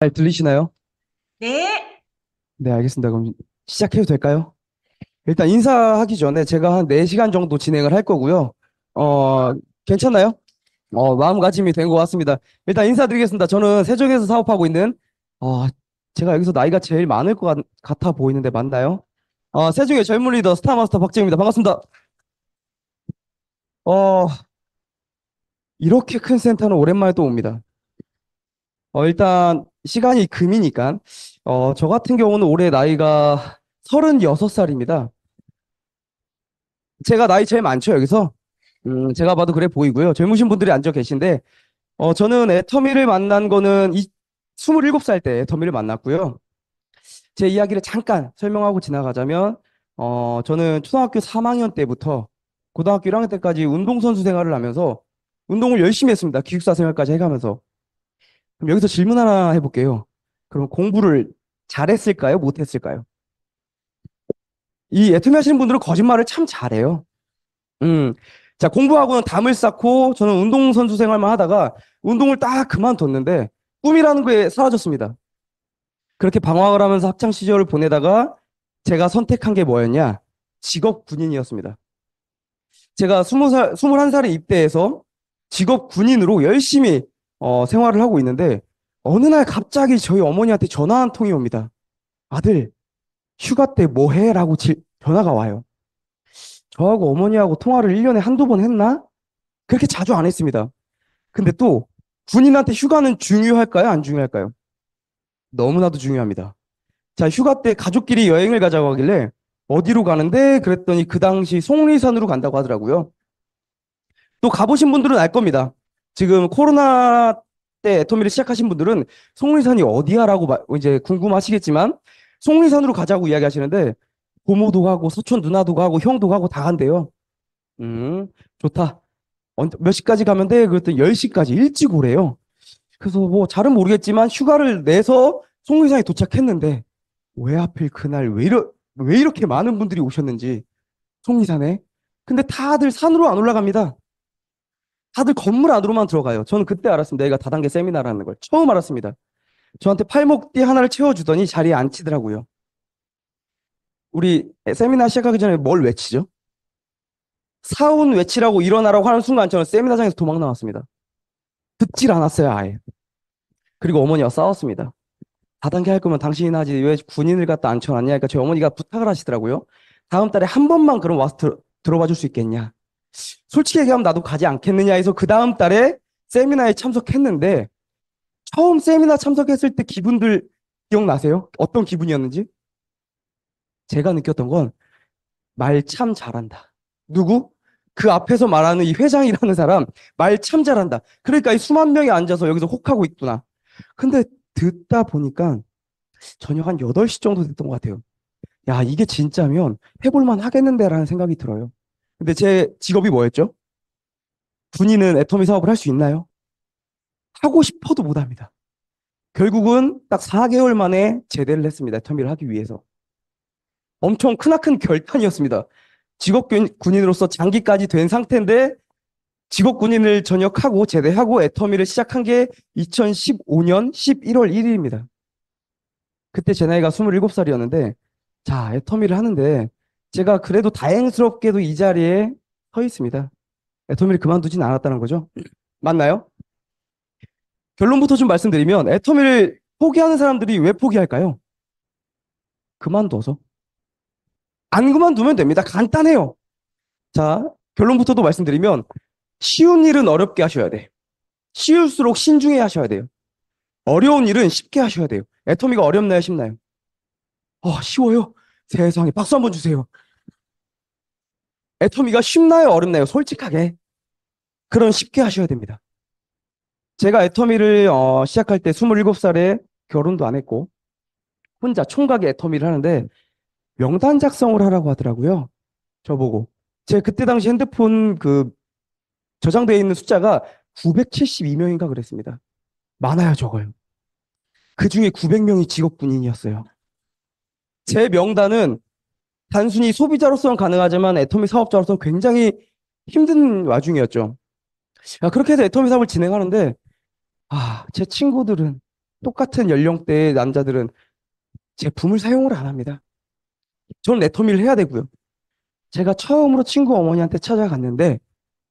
잘 들리시나요? 네. 네, 알겠습니다. 그럼 시작해도 될까요? 일단 인사하기 전에 제가 한 4시간 정도 진행을 할 거고요. 어, 괜찮나요? 어, 마음가짐이 된 것 같습니다. 일단 인사드리겠습니다. 저는 세종에서 사업하고 있는, 어, 제가 여기서 나이가 제일 많을 것 같, 같아 보이는데 맞나요? 어, 세종의 젊은 리더 스타마스터 박재입니다. 반갑습니다. 어, 이렇게 큰 센터는 오랜만에 또 옵니다. 어, 일단 시간이 금이니까 어, 저 같은 경우는 올해 나이가 36살입니다. 제가 나이 제일 많죠, 여기서? 음, 제가 봐도 그래 보이고요. 젊으신 분들이 앉아 계신데 어, 저는 애터미를 만난 거는 이, 27살 때 애터미를 만났고요. 제 이야기를 잠깐 설명하고 지나가자면 어, 저는 초등학교 3학년 때부터 고등학교 1학년 때까지 운동선수 생활을 하면서 운동을 열심히 했습니다. 기숙사 생활까지 해가면서. 그럼 여기서 질문 하나 해볼게요. 그럼 공부를 잘했을까요? 못했을까요? 이 애터미 하시는 분들은 거짓말을 참 잘해요. 음. 자, 공부하고는 담을 쌓고 저는 운동선수 생활만 하다가 운동을 딱 그만뒀는데 꿈이라는 게 사라졌습니다. 그렇게 방황을 하면서 학창 시절을 보내다가 제가 선택한 게 뭐였냐? 직업 군인이었습니다. 제가 20살, 21살에 입대해서 직업 군인으로 열심히 어, 생활을 하고 있는데 어느 날 갑자기 저희 어머니한테 전화 한 통이 옵니다. 아들, 휴가 때 뭐 해? 라고 지, 전화가 와요. 저하고 어머니하고 통화를 1년에 한두 번 했나? 그렇게 자주 안 했습니다. 근데 또 군인한테 휴가는 중요할까요? 안 중요할까요? 너무나도 중요합니다. 자, 휴가 때 가족끼리 여행을 가자고 하길래 어디로 가는데? 그랬더니 그 당시 속리산으로 간다고 하더라고요. 또 가보신 분들은 알 겁니다. 지금 코로나 때 애터미를 시작하신 분들은 송리산이 어디야라고 이제 궁금하시겠지만 송리산으로 가자고 이야기하시는데 고모도 가고 서촌 누나도 가고 형도 가고 다 간대요. 음 좋다. 몇 시까지 가면 돼? 그랬더니 10시까지 일찍 오래요. 그래서 뭐 잘은 모르겠지만 휴가를 내서 송리산에 도착했는데 왜 하필 그날 왜, 이러, 왜 이렇게 많은 분들이 오셨는지 송리산에 근데 다들 산으로 안 올라갑니다. 다들 건물 안으로만 들어가요. 저는 그때 알았습니다. 여기가 다단계 세미나라는 걸. 처음 알았습니다. 저한테 팔목띠 하나를 채워주더니 자리에 앉히더라고요. 우리 세미나 시작하기 전에 뭘 외치죠? 사운 외치라고 일어나라고 하는 순간 저는 세미나장에서 도망 나왔습니다. 듣질 않았어요, 아예. 그리고 어머니와 싸웠습니다. 다단계할 거면 당신이나 하지 왜 군인을 갖다 앉혀놨냐? 그러니까 저희 어머니가 부탁을 하시더라고요. 다음 달에 한 번만 그럼 와서 들, 들어봐 줄 수 있겠냐? 솔직히 얘기하면 나도 가지 않겠느냐 해서 그 다음 달에 세미나에 참석했는데 처음 세미나 참석했을 때 기분들 기억나세요? 어떤 기분이었는지? 제가 느꼈던 건 말 참 잘한다. 누구? 그 앞에서 말하는 이 회장이라는 사람 말 참 잘한다. 그러니까 이 수만 명이 앉아서 여기서 혹하고 있구나. 근데 듣다 보니까 저녁 한 8시 정도 됐던 것 같아요. 야, 이게 진짜면 해볼만 하겠는데라는 생각이 들어요. 근데 제 직업이 뭐였죠? 군인은 애터미 사업을 할 수 있나요? 하고 싶어도 못 합니다. 결국은 딱 4개월 만에 제대를 했습니다. 애터미를 하기 위해서. 엄청 크나큰 결판이었습니다 직업 군인으로서 장기까지 된 상태인데 직업 군인을 전역하고 제대하고 애터미를 시작한 게 2015년 11월 1일입니다. 그때 제 나이가 27살이었는데 자, 애터미를 하는데 제가 그래도 다행스럽게도 이 자리에 서 있습니다. 애터미를 그만두진 않았다는 거죠. 맞나요? 결론부터 좀 말씀드리면 애터미를 포기하는 사람들이 왜 포기할까요? 그만둬서. 안 그만두면 됩니다. 간단해요. 자, 결론부터도 말씀드리면 쉬운 일은 어렵게 하셔야 돼. 쉬울수록 신중해 하셔야 돼요. 어려운 일은 쉽게 하셔야 돼요. 애터미가 어렵나요, 쉽나요? 어, 쉬워요. 세상에 박수 한번 주세요. 애터미가 쉽나요? 어렵나요? 솔직하게. 그런 쉽게 하셔야 됩니다. 제가 애터미를 어, 시작할 때 27살에 결혼도 안 했고 혼자 총각의 애터미를 하는데 명단 작성을 하라고 하더라고요. 저보고. 제 그때 당시 핸드폰 그 저장되어 있는 숫자가 972명인가 그랬습니다. 많아요, 저거요. 그 중에 900명이 직업군인이었어요. 제 명단은 단순히 소비자로서는 가능하지만 애터미 사업자로서는 굉장히 힘든 와중이었죠. 그러니까 그렇게 해서 애터미 사업을 진행하는데 아, 제 친구들은 똑같은 연령대의 남자들은 제품을 사용을 안 합니다. 저는 애터미를 해야 되고요. 제가 처음으로 친구 어머니한테 찾아갔는데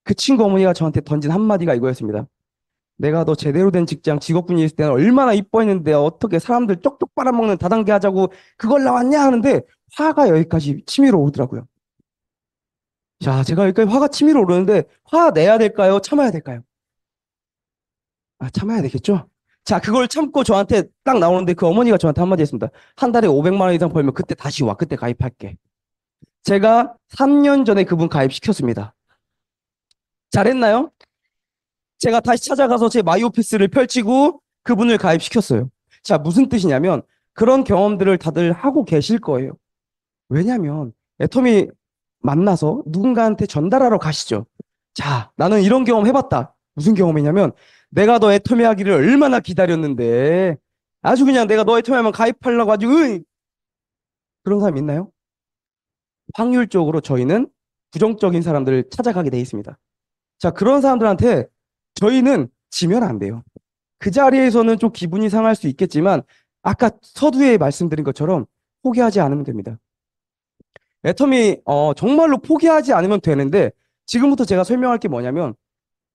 그 친구 어머니가 저한테 던진 한마디가 이거였습니다. 내가 너 제대로 된 직장 직업군이 있을 때는 얼마나 이뻐했는데 어떻게 사람들 쪽쪽 빨아먹는 다단계 하자고 그걸 나왔냐 하는데 화가 여기까지 치밀어 오더라고요. 자, 제가 여기까지 화가 치밀어 오르는데 화 내야 될까요? 참아야 될까요? 아, 참아야 되겠죠? 자, 그걸 참고 저한테 딱 나오는데 그 어머니가 저한테 한마디 했습니다. 한 달에 500만 원 이상 벌면 그때 다시 와. 그때 가입할게. 제가 3년 전에 그분 가입시켰습니다. 잘했나요? 제가 다시 찾아가서 제 마이오피스를 펼치고 그분을 가입시켰어요. 자, 무슨 뜻이냐면 그런 경험들을 다들 하고 계실 거예요. 왜냐면 애텀이 만나서 누군가한테 전달하러 가시죠. 자, 나는 이런 경험 해봤다. 무슨 경험이냐면 내가 너 애터미 하기를 얼마나 기다렸는데 아주 그냥 내가 너 애터미 하면 가입하려고 아주 으이! 그런 사람 있나요? 확률적으로 저희는 부정적인 사람들을 찾아가게 돼 있습니다. 자, 그런 사람들한테 저희는 지면 안 돼요. 그 자리에서는 좀 기분이 상할 수 있겠지만 아까 서두에 말씀드린 것처럼 포기하지 않으면 됩니다. 애터미 어, 정말로 포기하지 않으면 되는데 지금부터 제가 설명할 게 뭐냐면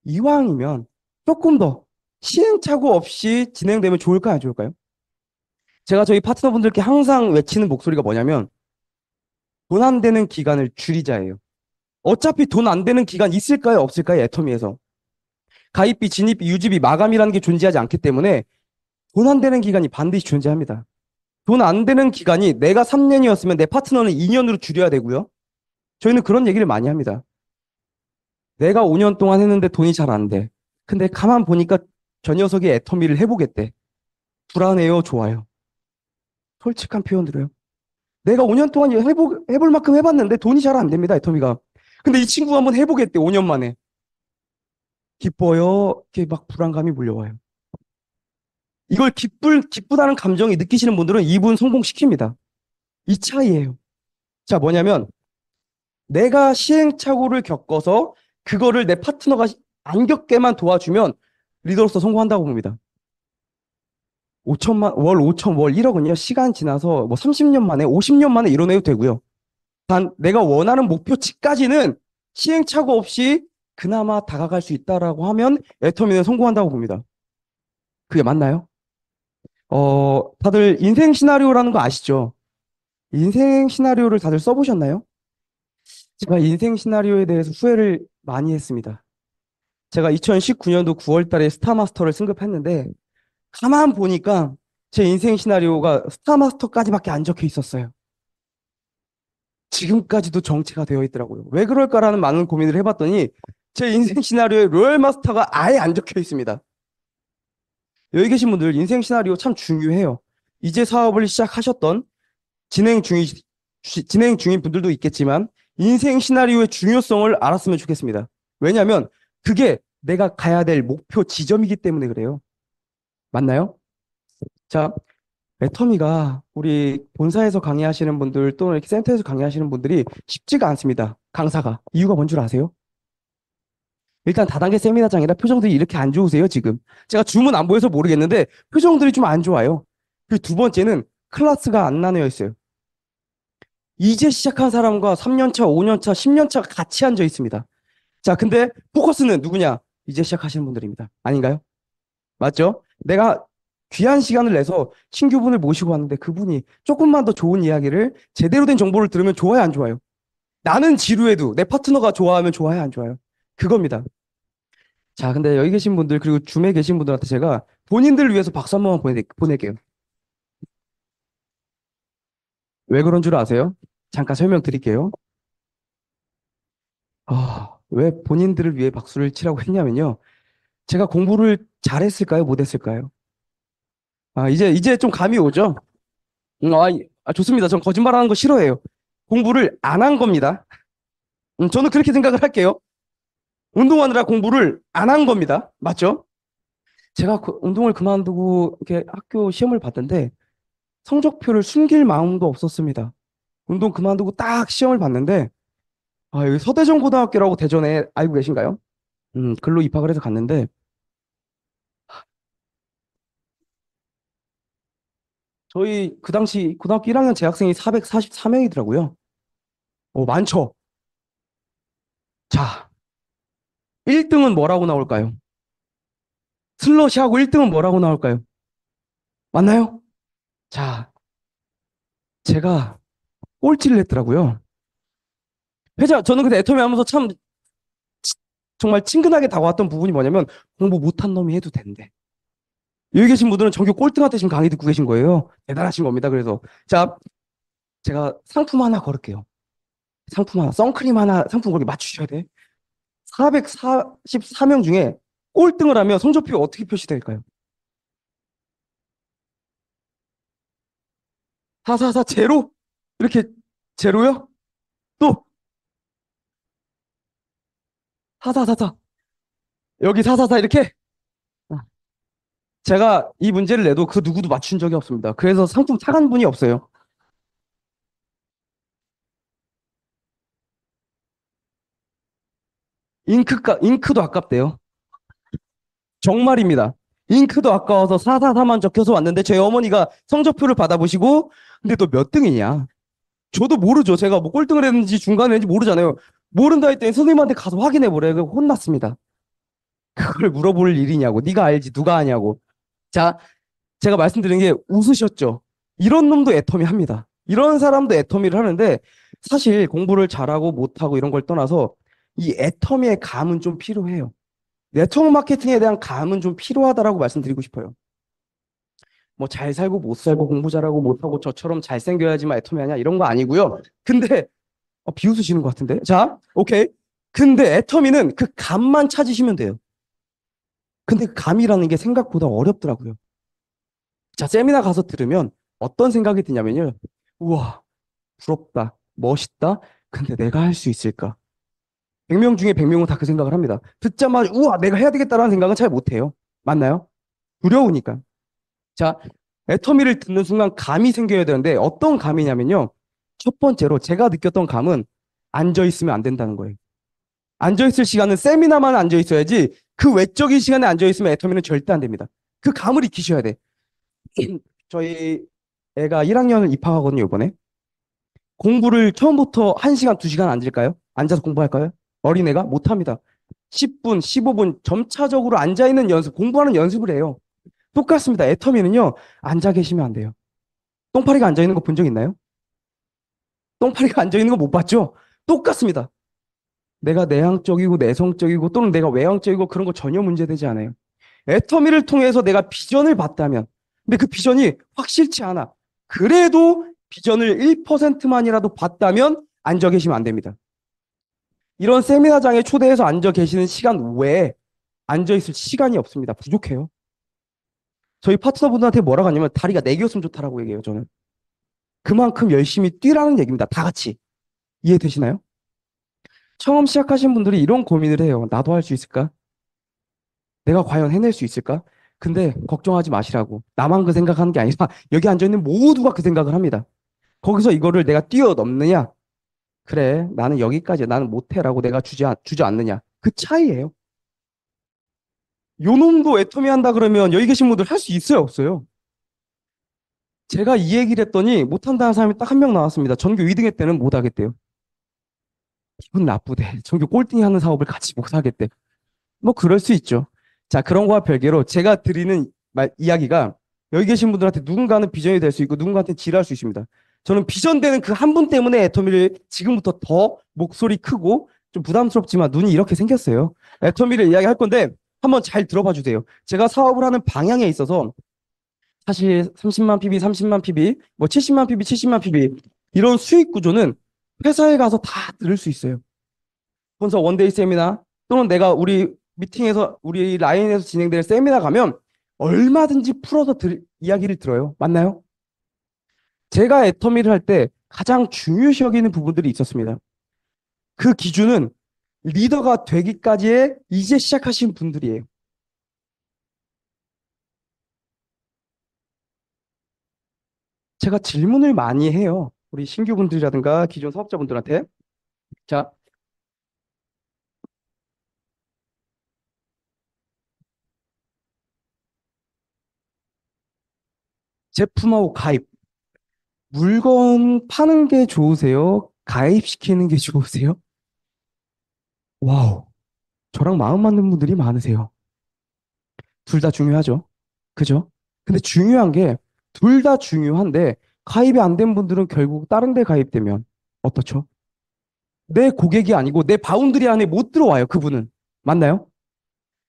이왕이면 조금 더 시행착오 없이 진행되면 좋을까요? 안 좋을까요? 제가 저희 파트너분들께 항상 외치는 목소리가 뭐냐면 돈 안 되는 기간을 줄이자예요. 어차피 돈 안 되는 기간 있을까요? 없을까요? 애터미에서. 가입비, 진입비, 유지비, 마감이라는 게 존재하지 않기 때문에 돈 안 되는 기간이 반드시 존재합니다. 돈 안 되는 기간이 내가 3년이었으면 내 파트너는 2년으로 줄여야 되고요. 저희는 그런 얘기를 많이 합니다. 내가 5년 동안 했는데 돈이 잘 안 돼. 근데 가만 보니까 저 녀석이 애터미를 해보겠대. 불안해요, 좋아요. 솔직한 표현들어요. 내가 5년 동안 해보, 해볼 만큼 해봤는데 돈이 잘 안 됩니다, 애터미가. 근데 이 친구가 한번 해보겠대, 5년 만에. 기뻐요. 이렇게 막 불안감이 몰려와요. 이걸 기쁠, 기쁘다는 감정이 느끼시는 분들은 이분 성공시킵니다. 이차이에요 자, 뭐냐면 내가 시행착오를 겪어서 그거를 내 파트너가 안 겪게만 도와주면 리더로서 성공한다고 봅니다. 5천만, 월 5천, 월 1억은요, 시간 지나서 뭐 30년 만에, 50년 만에 이뤄내도 되고요. 단, 내가 원하는 목표치까지는 시행착오 없이 그나마 다가갈 수 있다라고 하면 애터미는 성공한다고 봅니다. 그게 맞나요? 어, 다들 인생 시나리오라는 거 아시죠? 인생 시나리오를 다들 써보셨나요? 제가 인생 시나리오에 대해서 후회를 많이 했습니다. 제가 2019년도 9월 달에 스타마스터를 승급했는데, 가만 보니까 제 인생 시나리오가 스타마스터까지밖에 안 적혀 있었어요. 지금까지도 정체가 되어 있더라고요. 왜 그럴까라는 많은 고민을 해봤더니 제 인생 시나리오에 로열 마스터가 아예 안 적혀 있습니다. 여기 계신 분들 인생 시나리오 참 중요해요. 이제 사업을 시작하셨던 진행 중이 진행 중인 분들도 있겠지만 인생 시나리오의 중요성을 알았으면 좋겠습니다. 왜냐하면 그게 내가 가야 될 목표 지점이기 때문에 그래요. 맞나요? 자, 애터미가 우리 본사에서 강의하시는 분들 또는 이렇게 센터에서 강의하시는 분들이 쉽지가 않습니다. 강사가. 이유가 뭔 줄 아세요? 일단 다단계 세미나장이라 표정들이 이렇게 안 좋으세요, 지금. 제가 줌은 안 보여서 모르겠는데 표정들이 좀 안 좋아요. 그리고 두 번째는 클라스가안 나뉘어 있어요. 이제 시작한 사람과 3년차, 5년차, 1 0년차 같이 앉아 있습니다. 자, 근데 포커스는 누구냐? 이제 시작하시는 분들입니다. 아닌가요? 맞죠? 내가 귀한 시간을 내서 신규분을 모시고 왔는데 그분이 조금만 더 좋은 이야기를 제대로 된 정보를 들으면 좋아요, 안 좋아요? 나는 지루해도 내 파트너가 좋아하면 좋아요, 안 좋아요? 그겁니다. 자, 근데 여기 계신 분들 그리고 줌에 계신 분들한테 제가 본인들 을 위해서 박수 한 번만 보내, 보낼게요. 왜 그런 줄 아세요? 잠깐 설명드릴게요. 아, 왜 본인들을 위해 박수를 치라고 했냐면요. 제가 공부를 잘했을까요? 못했을까요? 아, 이제, 이제 좀 감이 오죠? 음, 아, 아, 좋습니다. 전 거짓말 하는 거 싫어해요. 공부를 안 한 겁니다. 음, 저는 그렇게 생각을 할게요. 운동하느라 공부를 안 한 겁니다. 맞죠? 제가 그 운동을 그만두고 이렇게 학교 시험을 봤는데 성적표를 숨길 마음도 없었습니다. 운동 그만두고 딱 시험을 봤는데 아 여기 서대전 고등학교라고 대전에 알고 계신가요? 음 글로 입학을 해서 갔는데 저희 그 당시 고등학교 1학년 재학생이 4 4 4명이더라고요어 많죠. 자 1등은 뭐라고 나올까요? 슬러시하고 1등은 뭐라고 나올까요? 맞나요? 자, 제가 꼴찌를 했더라고요. 회장, 저는 그때 애터미 하면서 참 정말 친근하게 다가왔던 부분이 뭐냐면 공부 못한 놈이 해도 된대. 여기 계신 분들은 전교 꼴등한테 지금 강의 듣고 계신 거예요. 대단하신 겁니다. 그래서 자, 제가 상품 하나 걸을게요. 상품 하나, 선크림 하나 상품 걸게 맞추셔야 돼. 444명 중에 꼴등을 하면 성적표 어떻게 표시될까요? 444 제로? 이렇게 제로요? 또 4444. 여기 444 이렇게 아. 제가 이 문제를 내도 그 누구도 맞춘 적이 없습니다. 그래서 상품 타간 분이 없어요. 잉크가, 잉크도 아깝대요. 정말입니다. 잉크도 아까워서 사사사만 적혀서 왔는데 제 어머니가 성적표를 받아보시고 근데 또 몇 등이냐? 저도 모르죠. 제가 뭐 꼴등을 했는지 중간에 했는지 모르잖아요. 모른다 했더니 선생님한테 가서 확인해보래. 그 혼났습니다. 그걸 물어볼 일이냐고. 네가 알지 누가 아냐고. 자, 제가 말씀드린 게 웃으셨죠. 이런 놈도 애터미 합니다. 이런 사람도 애터미를 하는데 사실 공부를 잘하고 못하고 이런 걸 떠나서 이 애텀의 감은 좀 필요해요. 네트워크 마케팅에 대한 감은 좀 필요하다라고 말씀드리고 싶어요. 뭐 잘 살고 못 살고 공부 잘하고 못하고 저처럼 잘생겨야지만 애텀이 아니야 이런 거 아니고요. 근데 어, 비웃으시는 것 같은데. 자, 오케이. 근데 애터미는 그 감만 찾으시면 돼요. 근데 그 감이라는 게 생각보다 어렵더라고요. 자, 세미나 가서 들으면 어떤 생각이 드냐면요. 우와, 부럽다, 멋있다. 근데 내가 할 수 있을까? 100명 중에 100명은 다 그 생각을 합니다. 듣자마자 우와 내가 해야 되겠다라는 생각은 잘 못해요. 맞나요? 두려우니까. 자, 애터미를 듣는 순간 감이 생겨야 되는데 어떤 감이냐면요. 첫 번째로 제가 느꼈던 감은 앉아 있으면 안 된다는 거예요. 앉아 있을 시간은 세미나만 앉아 있어야지 그 외적인 시간에 앉아 있으면 애터미는 절대 안 됩니다. 그 감을 익히셔야 돼. 저희 애가 1학년을 입학하거든요, 이번에. 공부를 처음부터 1시간, 2시간 앉을까요? 앉아서 공부할까요? 어린애가 못합니다. 10분, 15분 점차적으로 앉아있는 연습, 공부하는 연습을 해요. 똑같습니다. 애터미는요, 앉아 계시면 안 돼요. 똥파리가 앉아있는 거 본 적 있나요? 똥파리가 앉아있는 거 못 봤죠? 똑같습니다. 내가 내향적이고 내성적이고 또는 내가 외향적이고 그런 거 전혀 문제되지 않아요. 애터미를 통해서 내가 비전을 봤다면 근데 그 비전이 확실치 않아. 그래도 비전을 1%만이라도 봤다면 앉아 계시면 안 됩니다. 이런 세미나장에 초대해서 앉아 계시는 시간 외에 앉아 있을 시간이 없습니다. 부족해요. 저희 파트너분들한테 뭐라고 하냐면 다리가 네 개였으면 좋다라고 얘기해요. 저는 그만큼 열심히 뛰라는 얘기입니다. 다 같이 이해되시나요? 처음 시작하신 분들이 이런 고민을 해요. 나도 할 수 있을까? 내가 과연 해낼 수 있을까? 근데 걱정하지 마시라고. 나만 그 생각하는 게 아니라 여기 앉아있는 모두가 그 생각을 합니다. 거기서 이거를 내가 뛰어넘느냐, 그래 나는 여기까지 나는 못해라고 내가 주지 주저앉느냐 그 차이예요. 요 놈도 애터미 한다 그러면 여기 계신 분들 할 수 있어요 없어요? 제가 이 얘기를 했더니 못한다는 사람이 딱 한 명 나왔습니다. 전교 2등했 때는 못하겠대요. 기분 나쁘대. 전교 꼴등이 하는 사업을 같이 못하겠대. 뭐 그럴 수 있죠. 자 그런 거와 별개로 제가 드리는 말, 이야기가 여기 계신 분들한테 누군가는 비전이 될 수 있고 누군가한테 지랄할 수 있습니다. 저는 비전되는 그 한 분 때문에 애터미를 지금부터 더 목소리 크고 좀 부담스럽지만 눈이 이렇게 생겼어요. 애터미를 이야기할 건데 한번 잘 들어봐 주세요. 제가 사업을 하는 방향에 있어서 사실 30만 PB, 30만 PB, 뭐 70만 PB, 70만 PB 이런 수익 구조는 회사에 가서 다 들을 수 있어요. 혼서 원데이 세미나 또는 내가 우리 미팅에서 우리 라인에서 진행되는 세미나 가면 얼마든지 풀어서 들, 이야기를 들어요. 맞나요? 제가 애터미를 할 때 가장 중요시 여기는 부분들이 있었습니다. 그 기준은 리더가 되기까지의 이제 시작하신 분들이에요. 제가 질문을 많이 해요. 우리 신규분들이라든가 기존 사업자분들한테. 자, 제품하고 가입. 물건 파는 게 좋으세요? 가입시키는 게 좋으세요? 와우. 저랑 마음 맞는 분들이 많으세요. 둘 다 중요하죠. 그죠? 근데 중요한 게 둘 다 중요한데 가입이 안 된 분들은 결국 다른 데 가입되면 어떻죠? 내 고객이 아니고 내 바운드리 안에 못 들어와요. 그분은. 맞나요?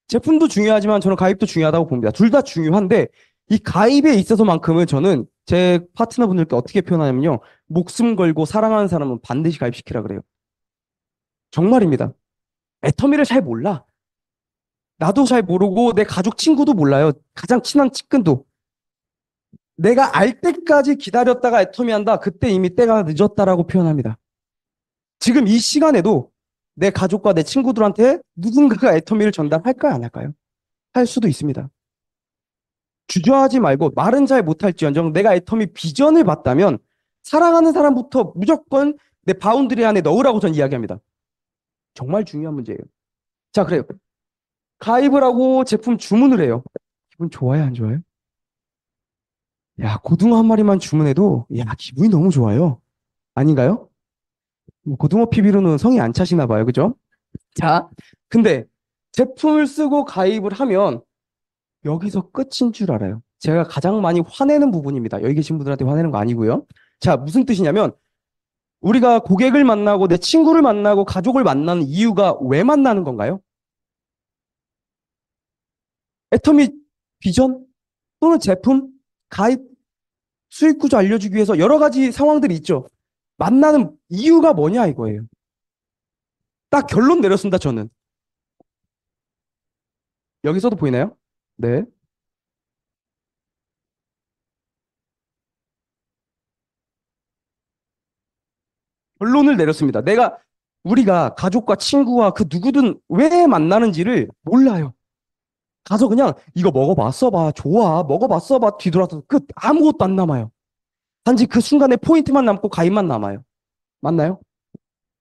제품도 중요하지만 저는 가입도 중요하다고 봅니다. 둘 다 중요한데 이 가입에 있어서만큼은 저는 제 파트너분들께 어떻게 표현하냐면요. 목숨 걸고 사랑하는 사람은 반드시 가입시키라 그래요. 정말입니다. 애터미를 잘 몰라. 나도 잘 모르고 내 가족 친구도 몰라요. 가장 친한 측근도. 내가 알 때까지 기다렸다가 애터미한다. 그때 이미 때가 늦었다라고 표현합니다. 지금 이 시간에도 내 가족과 내 친구들한테 누군가가 애터미를 전달할까요? 안 할까요? 할 수도 있습니다. 주저하지 말고 말은 잘 못할지언정 내가 애터미 비전을 봤다면 사랑하는 사람부터 무조건 내 바운드리 안에 넣으라고 전 이야기합니다. 정말 중요한 문제예요. 자, 그래요. 가입을 하고 제품 주문을 해요. 기분 좋아요, 안 좋아요? 야, 고등어 한 마리만 주문해도 야, 기분이 너무 좋아요. 아닌가요? 뭐 고등어 피비로는 성이 안 차시나 봐요. 그죠? 자, 근데 제품을 쓰고 가입을 하면 여기서 끝인 줄 알아요. 제가 가장 많이 화내는 부분입니다. 여기 계신 분들한테 화내는 거 아니고요. 자, 무슨 뜻이냐면 우리가 고객을 만나고 내 친구를 만나고 가족을 만나는 이유가 왜 만나는 건가요? 애터미 비전 또는 제품, 가입, 수익 구조 알려주기 위해서 여러 가지 상황들이 있죠. 만나는 이유가 뭐냐 이거예요. 딱 결론 내렸습니다, 저는. 여기서도 보이나요? 네. 결론을 내렸습니다. 내가 우리가 가족과 친구와 그 누구든 왜 만나는지를 몰라요. 가서 그냥 이거 먹어봤어봐 좋아, 먹어봤어봐 뒤돌아서 끝. 아무것도 안 남아요. 단지 그 순간에 포인트만 남고 가입만 남아요. 맞나요?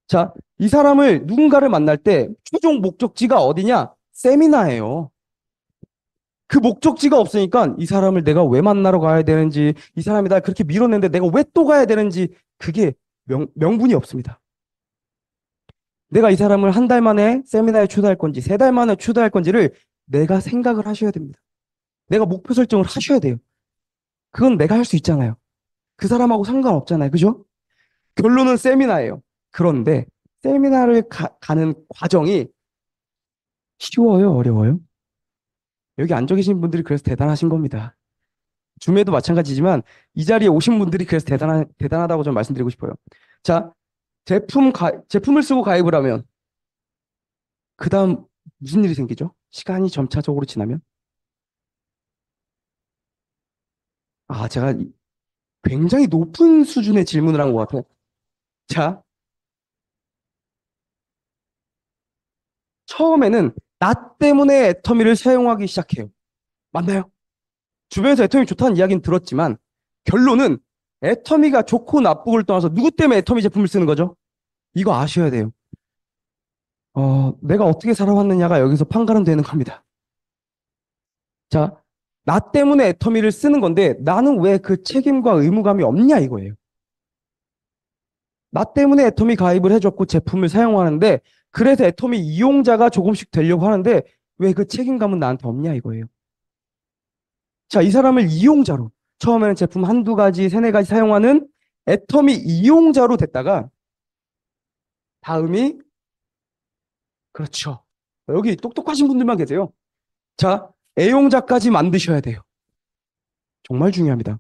자, 이 사람을 누군가를 만날 때 최종 목적지가 어디냐? 세미나예요. 그 목적지가 없으니까 이 사람을 내가 왜 만나러 가야 되는지 이 사람이 나 그렇게 밀었는데 내가 왜 또 가야 되는지 그게 명, 명분이 없습니다. 내가 이 사람을 한 달 만에 세미나에 초대할 건지 세 달 만에 초대할 건지를 내가 생각을 하셔야 됩니다. 내가 목표 설정을 하셔야 돼요. 그건 내가 할 수 있잖아요. 그 사람하고 상관없잖아요. 그죠? 결론은 세미나예요. 그런데 세미나를 가, 가는 과정이 쉬워요? 어려워요? 여기 앉아 계신 분들이 그래서 대단하신 겁니다. 줌에도 마찬가지지만 이 자리에 오신 분들이 그래서 대단하, 대단하다고 좀 말씀드리고 싶어요. 자, 제품 가, 제품을 쓰고 가입을 하면 그 다음 무슨 일이 생기죠? 시간이 점차적으로 지나면 아 제가 굉장히 높은 수준의 질문을 한 것 같아요. 자 처음에는 나 때문에 애터미를 사용하기 시작해요. 맞나요? 주변에서 애터미 좋다는 이야기는 들었지만 결론은 애터미가 좋고 나쁘고를 떠나서 누구 때문에 애터미 제품을 쓰는 거죠? 이거 아셔야 돼요. 어, 내가 어떻게 살아왔느냐가 여기서 판가름 되는 겁니다. 자, 나 때문에 애터미를 쓰는 건데 나는 왜 그 책임과 의무감이 없냐 이거예요. 나 때문에 애터미 가입을 해줬고 제품을 사용하는데 그래서 애톰이 이용자가 조금씩 되려고 하는데 왜 그 책임감은 나한테 없냐 이거예요. 자, 이 사람을 이용자로 처음에는 제품 한두 가지, 세네 가지 사용하는 애텀이 이용자로 됐다가 다음이 그렇죠. 여기 똑똑하신 분들만 계세요. 자, 애용자까지 만드셔야 돼요. 정말 중요합니다.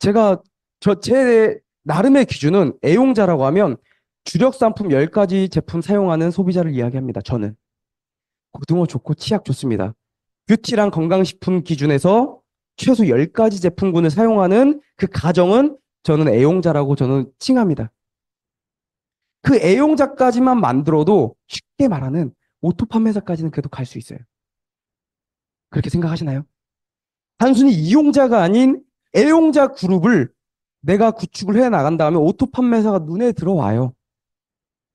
제가 저 제 나름의 기준은 애용자라고 하면 주력 상품 10가지 제품 사용하는 소비자를 이야기합니다. 저는. 고등어 좋고 치약 좋습니다. 뷰티랑 건강식품 기준에서 최소 10가지 제품군을 사용하는 그 가정은 저는 애용자라고 저는 칭합니다. 그 애용자까지만 만들어도 쉽게 말하는 오토 판매사까지는 그래도 갈 수 있어요. 그렇게 생각하시나요? 단순히 이용자가 아닌 애용자 그룹을 내가 구축을 해 나간 다음에 오토 판매사가 눈에 들어와요.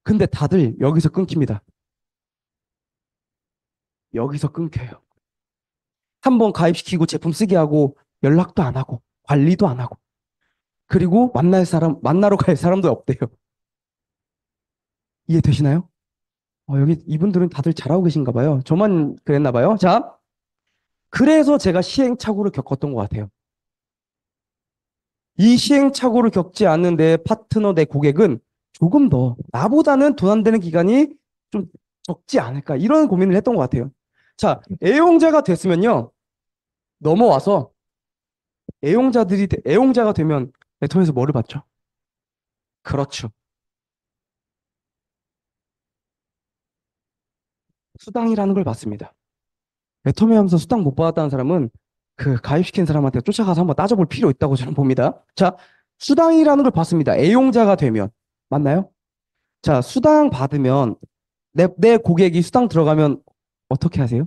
근데 다들 여기서 끊깁니다. 여기서 끊겨요. 한 번 가입시키고 제품 쓰게 하고 연락도 안 하고 관리도 안 하고 그리고 만날 사람 만나러 갈 사람도 없대요. 이해되시나요? 어, 여기 이분들은 다들 잘하고 계신가 봐요. 저만 그랬나 봐요. 자, 그래서 제가 시행착오를 겪었던 것 같아요. 이 시행착오를 겪지 않는 내 파트너, 내 고객은 조금 더 나보다는 돈 안 되는 기간이 좀 적지 않을까 이런 고민을 했던 것 같아요. 자, 애용자가 됐으면요 넘어와서 애용자들이 애용자가 되면 애트에서 뭐를 받죠? 그렇죠. 수당이라는 걸 받습니다. 애터미 하면서 수당 못 받았다는 사람은 그 가입시킨 사람한테 쫓아가서 한번 따져볼 필요 있다고 저는 봅니다. 자, 수당이라는 걸 받습니다. 애용자가 되면. 맞나요? 자, 수당 받으면 내, 내 고객이 수당 들어가면 어떻게 하세요?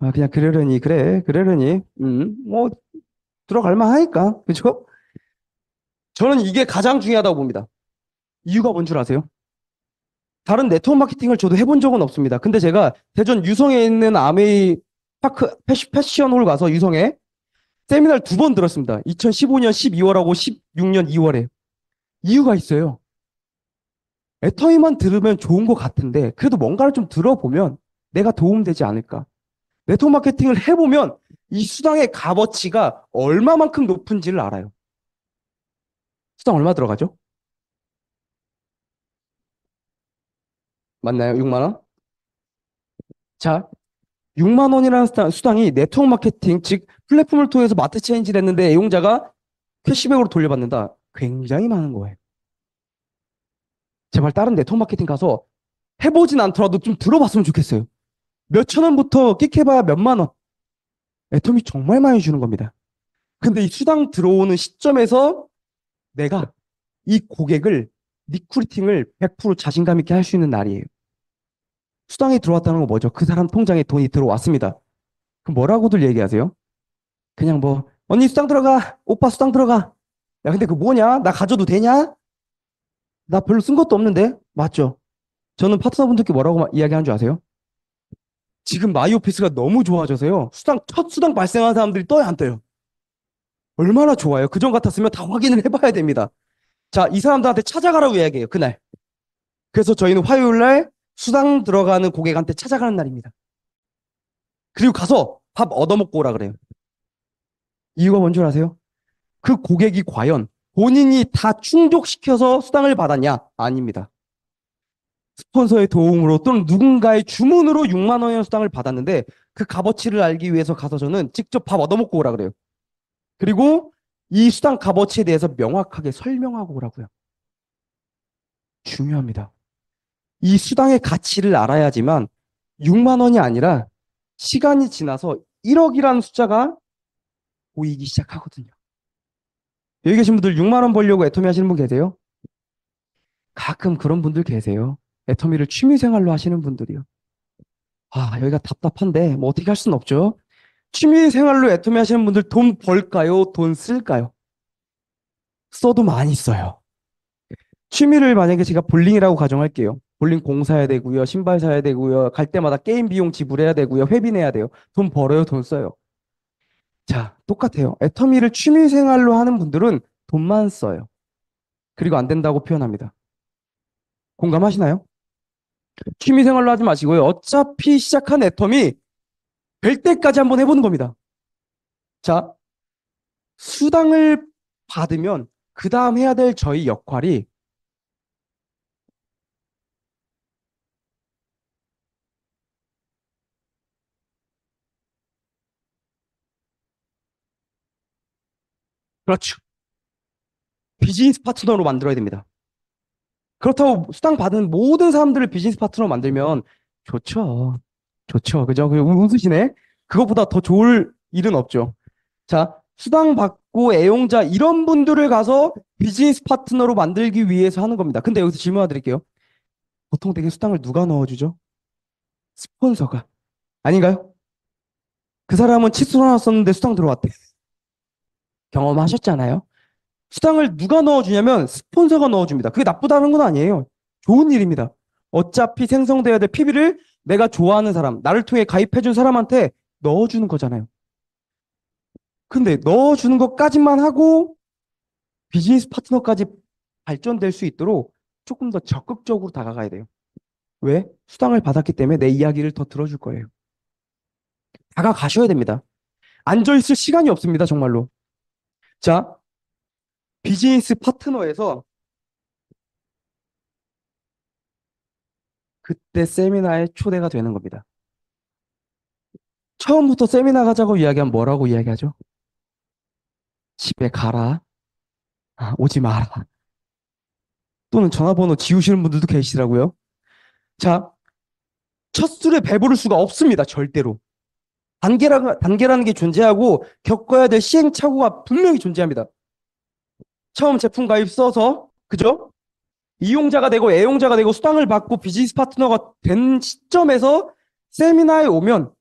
아, 그냥 그러려니, 그래, 그러려니. 음, 뭐, 들어갈만 하니까. 그죠? 저는 이게 가장 중요하다고 봅니다. 이유가 뭔 줄 아세요? 다른 네트워크 마케팅을 저도 해본 적은 없습니다. 근데 제가 대전 유성에 있는 아메이 파크 패시, 패션홀 가서 유성에 세미나를 두 번 들었습니다. 2015년 12월하고 16년 2월에. 이유가 있어요. 애터이만 들으면 좋은 것 같은데 그래도 뭔가를 좀 들어보면 내가 도움되지 않을까. 네트워크 마케팅을 해보면 이 수당의 값어치가 얼마만큼 높은지를 알아요. 수당 얼마 들어가죠? 맞나요? 6만 원? 자, 6만 원이라는 수당이 네트워크 마케팅, 즉 플랫폼을 통해서 마트 체인지를 했는데 애용자가 캐시백으로 돌려받는다. 굉장히 많은 거예요. 제발 다른 네트워크 마케팅 가서 해보진 않더라도 좀 들어봤으면 좋겠어요. 몇 천 원부터 끽해봐야 몇만 원. 애톰이 정말 많이 주는 겁니다. 근데 이 수당 들어오는 시점에서 내가 이 고객을 리쿠리팅을 100% 자신감 있게 할 수 있는 날이에요. 수당이 들어왔다는 건 뭐죠? 그 사람 통장에 돈이 들어왔습니다. 그럼 뭐라고들 얘기하세요? 그냥 뭐 언니 수당 들어가, 오빠 수당 들어가. 야 근데 그 뭐냐? 나 가져도 되냐? 나 별로 쓴 것도 없는데 맞죠? 저는 파트너분들께 뭐라고 이야기한 줄 아세요? 지금 마이오피스가 너무 좋아져서요. 수당 첫 수당 발생한 사람들이 떠야 안 떠요. 얼마나 좋아요. 그전 같았으면 다 확인을 해봐야 됩니다. 자, 이 사람들한테 찾아가라고 이야기해요. 그날. 그래서 저희는 화요일 날 수당 들어가는 고객한테 찾아가는 날입니다. 그리고 가서 밥 얻어먹고 오라 그래요. 이유가 뭔 줄 아세요? 그 고객이 과연 본인이 다 충족시켜서 수당을 받았냐? 아닙니다. 스폰서의 도움으로 또는 누군가의 주문으로 6만 원의 수당을 받았는데 그 값어치를 알기 위해서 가서 저는 직접 밥 얻어먹고 오라 그래요. 그리고 이 수당 값어치에 대해서 명확하게 설명하고 오라고요. 중요합니다. 이 수당의 가치를 알아야지만 6만 원이 아니라 시간이 지나서 1억이라는 숫자가 보이기 시작하거든요. 여기 계신 분들 6만 원 벌려고 애터미 하시는 분 계세요? 가끔 그런 분들 계세요. 애터미를 취미생활로 하시는 분들이요. 아 여기가 답답한데 뭐 어떻게 할 수는 없죠. 취미생활로 애터미 하시는 분들 돈 벌까요? 돈 쓸까요? 써도 많이 써요. 취미를 만약에 제가 볼링이라고 가정할게요. 볼링 공 사야 해 되고요. 신발 사야 되고요. 갈 때마다 게임 비용 지불해야 되고요. 회비 내야 돼요. 돈 벌어요. 돈 써요. 자, 똑같아요. 애터미를 취미 생활로 하는 분들은 돈만 써요. 그리고 안 된다고 표현합니다. 공감하시나요? 취미 생활로 하지 마시고요. 어차피 시작한 애터미될 때까지 한번 해보는 겁니다. 자, 수당을 받으면 그 다음 해야 될 저희 역할이 그렇죠. 비즈니스 파트너로 만들어야 됩니다. 그렇다고 수당 받은 모든 사람들을 비즈니스 파트너로 만들면 좋죠. 좋죠. 그죠? 웃으시네. 그것보다 더 좋을 일은 없죠. 자, 수당 받고 애용자 이런 분들을 가서 비즈니스 파트너로 만들기 위해서 하는 겁니다. 근데 여기서 질문 하 드릴게요. 보통 되게 수당을 누가 넣어주죠? 스폰서가. 아닌가요? 그 사람은 칫솔 하나 썼는데 수당 들어왔대. 경험하셨잖아요. 수당을 누가 넣어주냐면 스폰서가 넣어줍니다. 그게 나쁘다는 건 아니에요. 좋은 일입니다. 어차피 생성돼야 될 PB를 내가 좋아하는 사람, 나를 통해 가입해준 사람한테 넣어주는 거잖아요. 근데 넣어주는 것까지만 하고 비즈니스 파트너까지 발전될 수 있도록 조금 더 적극적으로 다가가야 돼요. 왜? 수당을 받았기 때문에 내 이야기를 더 들어줄 거예요. 다가가셔야 됩니다. 앉아있을 시간이 없습니다, 정말로. 자, 비즈니스 파트너에서 그때 세미나에 초대가 되는 겁니다. 처음부터 세미나 가자고 이야기하면 뭐라고 이야기하죠? 집에 가라. 아, 오지 마라. 또는 전화번호 지우시는 분들도 계시더라고요. 자, 첫 술에 배부를 수가 없습니다. 절대로. 단계라, 단계라는 게 존재하고 겪어야 될 시행착오가 분명히 존재합니다. 처음 제품 가입 써서 그죠? 이용자가 되고 애용자가 되고 수당을 받고 비즈니스 파트너가 된 시점에서 세미나에 오면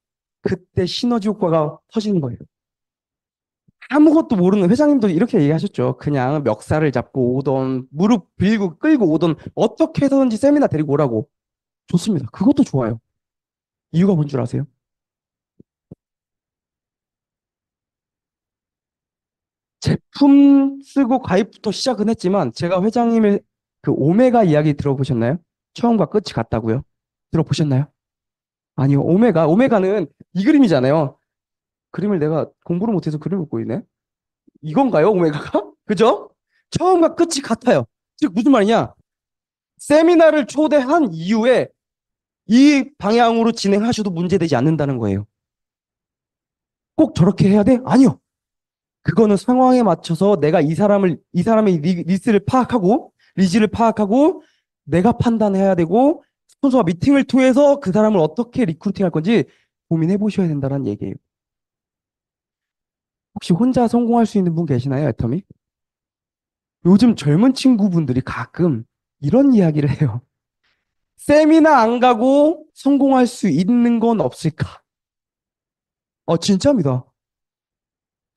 그때 시너지 효과가 터지는 거예요. 아무것도 모르는 회장님도 이렇게 얘기하셨죠. 그냥 멱살을 잡고 오던 무릎 빌고 끌고 오던 어떻게 해서든지 세미나 데리고 오라고. 좋습니다. 그것도 좋아요. 이유가 뭔 줄 아세요? 제품 쓰고 가입부터 시작은 했지만 제가 회장님의 그 오메가 이야기 들어보셨나요? 처음과 끝이 같다고요? 들어보셨나요? 아니요. 오메가. 오메가는 이 그림이잖아요. 그림을 내가 공부를 못해서 그림을 보이네. 이건가요? 오메가가? 그죠? 처음과 끝이 같아요. 즉 무슨 말이냐? 세미나를 초대한 이후에 이 방향으로 진행하셔도 문제되지 않는다는 거예요. 꼭 저렇게 해야 돼? 아니요. 그거는 상황에 맞춰서 내가 이 사람을 이 사람의 리, 스를 파악하고 리즈를 파악하고 내가 판단해야 되고 스폰서와 미팅을 통해서 그 사람을 어떻게 리크루팅할 건지 고민해 보셔야 된다는 얘기예요. 혹시 혼자 성공할 수 있는 분 계시나요, 애터미? 요즘 젊은 친구분들이 가끔 이런 이야기를 해요. 세미나 안 가고 성공할 수 있는 건 없을까? 어, 진짜입니다.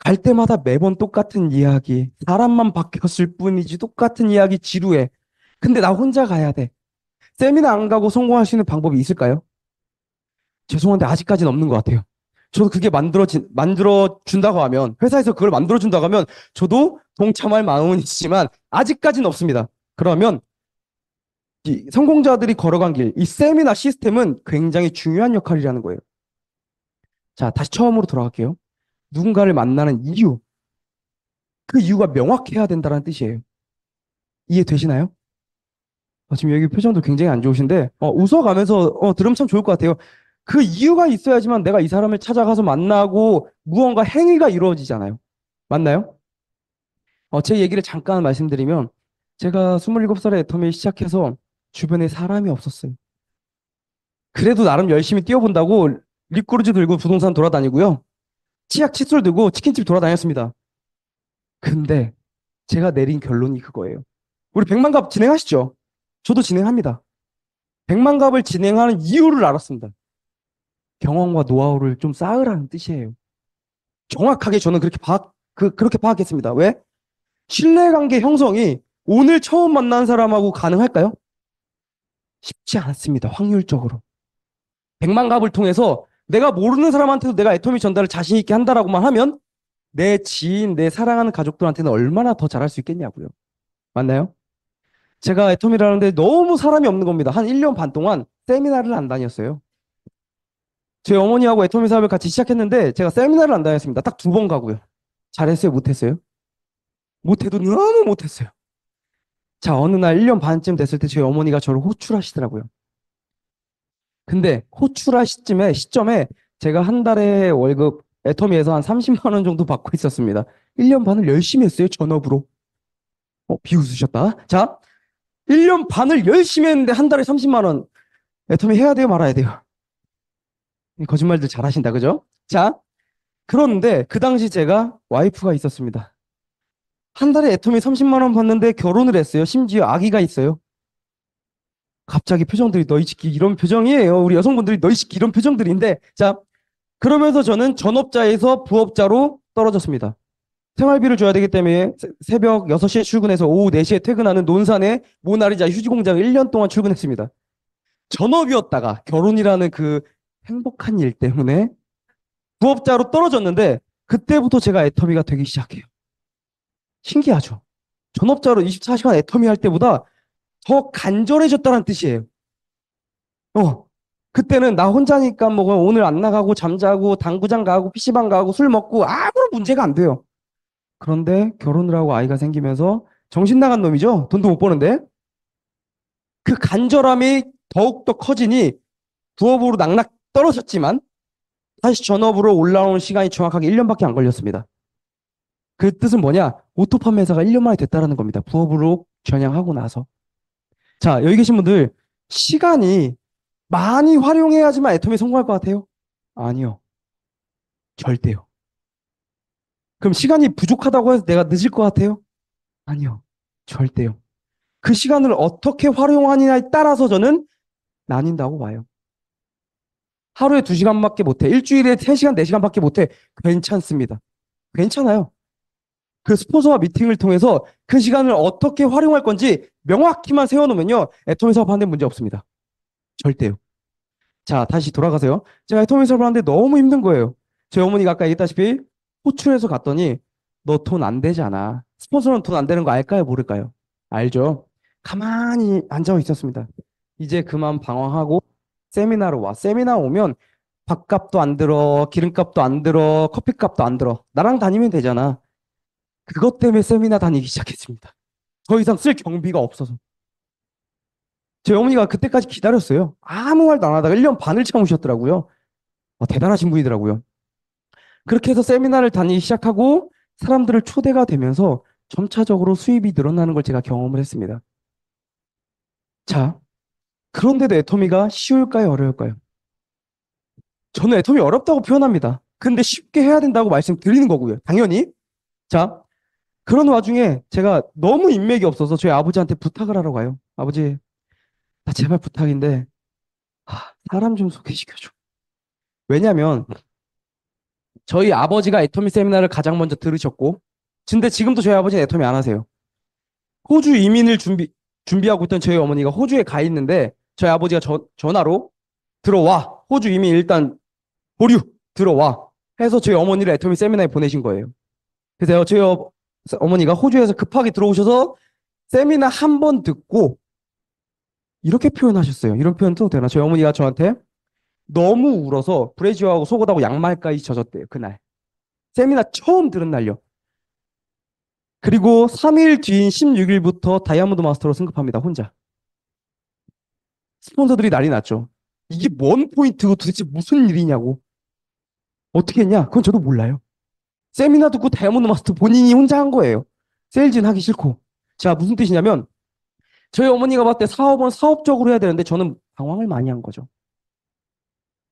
갈 때마다 매번 똑같은 이야기. 사람만 바뀌었을 뿐이지 똑같은 이야기 지루해. 근데 나 혼자 가야 돼. 세미나 안 가고 성공할 수 있는 방법이 있을까요? 죄송한데 아직까지는 없는 것 같아요. 저도 그게 만들어진, 만들어준다고 하면, 회사에서 그걸 만들어준다고 하면, 저도 동참할 마음은 있지만, 아직까지는 없습니다. 그러면, 이 성공자들이 걸어간 길, 이 세미나 시스템은 굉장히 중요한 역할이라는 거예요. 자, 다시 처음으로 돌아갈게요. 누군가를 만나는 이유, 그 이유가 명확해야 된다는 뜻이에요. 이해되시나요? 어, 지금 여기 표정도 굉장히 안 좋으신데 어, 웃어가면서 어, 들으면 참 좋을 것 같아요. 그 이유가 있어야지만 내가 이 사람을 찾아가서 만나고 무언가 행위가 이루어지잖아요. 맞나요? 어, 제 얘기를 잠깐 말씀드리면 제가 27살에 애터미 시작해서 주변에 사람이 없었어요. 그래도 나름 열심히 뛰어본다고 립그루즈 들고 부동산 돌아다니고요. 치약 칫솔 들고 치킨집 돌아다녔습니다. 근데 제가 내린 결론이 그거예요. 우리 백만갑 진행하시죠? 저도 진행합니다. 백만갑을 진행하는 이유를 알았습니다. 경험과 노하우를 좀 쌓으라는 뜻이에요. 정확하게 저는 그렇게 파악, 그, 그렇게 파악했습니다. 왜? 신뢰관계 형성이 오늘 처음 만난 사람하고 가능할까요? 쉽지 않습니다. 확률적으로. 백만갑을 통해서 내가 모르는 사람한테도 내가 애터미 전달을 자신 있게 한다라고만 하면 내 지인, 내 사랑하는 가족들한테는 얼마나 더 잘할 수 있겠냐고요. 맞나요? 제가 애터미라는데 너무 사람이 없는 겁니다. 한 1년 반 동안 세미나를 안 다녔어요. 제 어머니하고 애터미 사업을 같이 시작했는데 제가 세미나를 안 다녔습니다. 딱 두 번 가고요. 잘했어요? 못했어요? 못해도 너무 못했어요. 자, 어느 날 1년 반쯤 됐을 때 제 어머니가 저를 호출하시더라고요. 근데 호출할 시점에 시점에 제가 한 달에 월급 애터미에서 한 30만 원 정도 받고 있었습니다. 1년 반을 열심히 했어요. 전업으로. 어, 비웃으셨다. 자, 1년 반을 열심히 했는데 한 달에 30만 원. 애터미 해야 돼요, 말아야 돼요. 거짓말들 잘 하신다. 그죠? 자, 그런데 그 당시 제가 와이프가 있었습니다. 한 달에 애터미 30만 원 받는데 결혼을 했어요. 심지어 아기가 있어요. 갑자기 표정들이 너희집기 이런 표정이에요. 우리 여성분들이 너희집기 이런 표정들인데 자 그러면서 저는 전업자에서 부업자로 떨어졌습니다. 생활비를 줘야 되기 때문에 새벽 6시에 출근해서 오후 4시에 퇴근하는 논산의 모나리자 휴지공장 1년 동안 출근했습니다. 전업이었다가 결혼이라는 그 행복한 일 때문에 부업자로 떨어졌는데 그때부터 제가 애터미가 되기 시작해요. 신기하죠? 전업자로 24시간 애터미 할 때보다 더 간절해졌다는 뜻이에요. 어, 그때는 나 혼자니까 뭐 오늘 안 나가고 잠자고 당구장 가고 PC방 가고 술 먹고 아무런 문제가 안 돼요. 그런데 결혼을 하고 아이가 생기면서 정신 나간 놈이죠. 돈도 못 버는데. 그 간절함이 더욱더 커지니 부업으로 낙낙 떨어졌지만 다시 전업으로 올라오는 시간이 정확하게 1년밖에 안 걸렸습니다. 그 뜻은 뭐냐? 오토 판매사가 1년 만에 됐다라는 겁니다. 부업으로 전향하고 나서. 자, 여기 계신 분들 시간이 많이 활용해야지만 애톰이 성공할 것 같아요? 아니요. 절대요. 그럼 시간이 부족하다고 해서 내가 늦을 것 같아요? 아니요. 절대요. 그 시간을 어떻게 활용하느냐에 따라서 저는 나뉜다고 봐요. 하루에 두시간밖에 못해. 일주일에 세시간네시간밖에 못해. 괜찮습니다. 괜찮아요. 그 스폰서와 미팅을 통해서 그 시간을 어떻게 활용할 건지 명확히만 세워놓으면요. 애터미 사업하는데 문제 없습니다. 절대요. 자, 다시 돌아가세요. 제가 애터미 사업을 하는데 너무 힘든 거예요. 저희 어머니가 아까 얘기했다시피 호출해서 갔더니 너 돈 안 되잖아. 스폰서는 돈 안 되는 거 알까요? 모를까요? 알죠? 가만히 앉아 있었습니다. 이제 그만 방황하고 세미나로 와. 세미나 오면 밥값도 안 들어, 기름값도 안 들어, 커피값도 안 들어. 나랑 다니면 되잖아. 그것 때문에 세미나 다니기 시작했습니다. 더 이상 쓸 경비가 없어서. 제 어머니가 그때까지 기다렸어요. 아무 말도 안 하다가 1년 반을 참으셨더라고요. 어, 대단하신 분이더라고요. 그렇게 해서 세미나를 다니기 시작하고 사람들을 초대가 되면서 점차적으로 수입이 늘어나는 걸 제가 경험을 했습니다. 자, 그런데도 애터미가 쉬울까요? 어려울까요? 저는 애터미 어렵다고 표현합니다. 근데 쉽게 해야 된다고 말씀드리는 거고요. 당연히. 자, 그런 와중에 제가 너무 인맥이 없어서 저희 아버지한테 부탁을 하러 가요. 아버지, 나 제발 부탁인데, 아, 사람 좀 소개시켜줘. 왜냐면, 저희 아버지가 애터미 세미나를 가장 먼저 들으셨고, 근데 지금도 저희 아버지는 애터미 안 하세요. 호주 이민을 준비, 준비하고 있던 저희 어머니가 호주에 가 있는데, 저희 아버지가 저, 전화로, 들어와! 호주 이민 일단, 보류! 들어와! 해서 저희 어머니를 애터미 세미나에 보내신 거예요. 그래서 저희 어머니가 호주에서 급하게 들어오셔서 세미나 한 번 듣고 이렇게 표현하셨어요. 이런 표현 도 되나? 저희 어머니가 저한테 너무 울어서 브래지어하고 속옷하고 양말까지 젖었대요. 그날. 세미나 처음 들은 날요. 그리고 3일 뒤인 16일부터 다이아몬드 마스터로 승급합니다. 혼자. 스폰서들이 난리 났죠. 이게 뭔 포인트고 도대체 무슨 일이냐고. 어떻게 했냐? 그건 저도 몰라요. 세미나 듣고 그 다이아몬드 마스터 본인이 혼자 한 거예요. 세일즈는 하기 싫고. 자, 무슨 뜻이냐면 저희 어머니가 봤을 때 사업은 사업적으로 해야 되는데 저는 방황을 많이 한 거죠.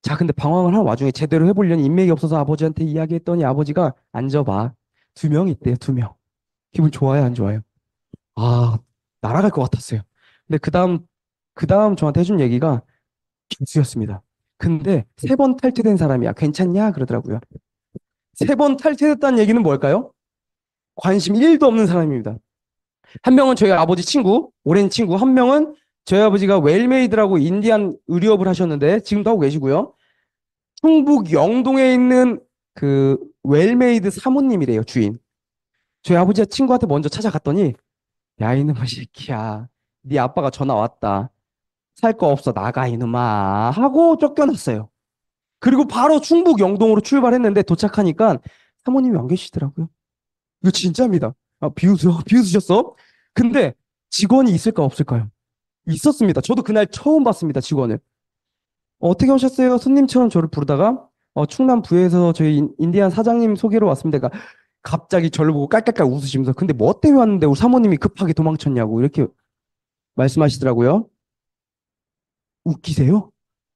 자, 근데 방황을 한 와중에 제대로 해보려니 인맥이 없어서 아버지한테 이야기했더니 아버지가 앉아봐. 두 명 있대요, 두 명. 기분 좋아요, 안 좋아요? 아, 날아갈 것 같았어요. 근데 그 다음, 그 다음 저한테 해준 얘기가 김수였습니다. 근데 세 번 탈퇴된 사람이야. 괜찮냐? 그러더라고요. 세번 탈퇴됐다는 얘기는 뭘까요? 관심 1도 없는 사람입니다. 한 명은 저희 아버지 친구, 오랜 친구, 한 명은 저희 아버지가 웰메이드라고 인디안 의류업을 하셨는데 지금도 하고 계시고요. 충북 영동에 있는 그 웰메이드 사모님이래요, 주인. 저희 아버지가 친구한테 먼저 찾아갔더니 야 이놈아 새끼야 네 아빠가 전화 왔다 살 거 없어 나가 이놈아 하고 쫓겨났어요 그리고 바로 충북 영동으로 출발했는데 도착하니까 사모님이 안 계시더라고요. 이거 진짜입니다. 아, 비웃으, 비웃으셨어? 근데 직원이 있을까 없을까요? 있었습니다. 저도 그날 처음 봤습니다, 직원을. 어, 떻게 오셨어요? 손님처럼 저를 부르다가 어, 충남 부에서 저희 인디안 사장님 소개로 왔습니다. 그러니까 갑자기 저를 보고 깔깔깔 웃으시면서 근데 뭐 때문에 왔는데 우리 사모님이 급하게 도망쳤냐고 이렇게 말씀하시더라고요. 웃기세요?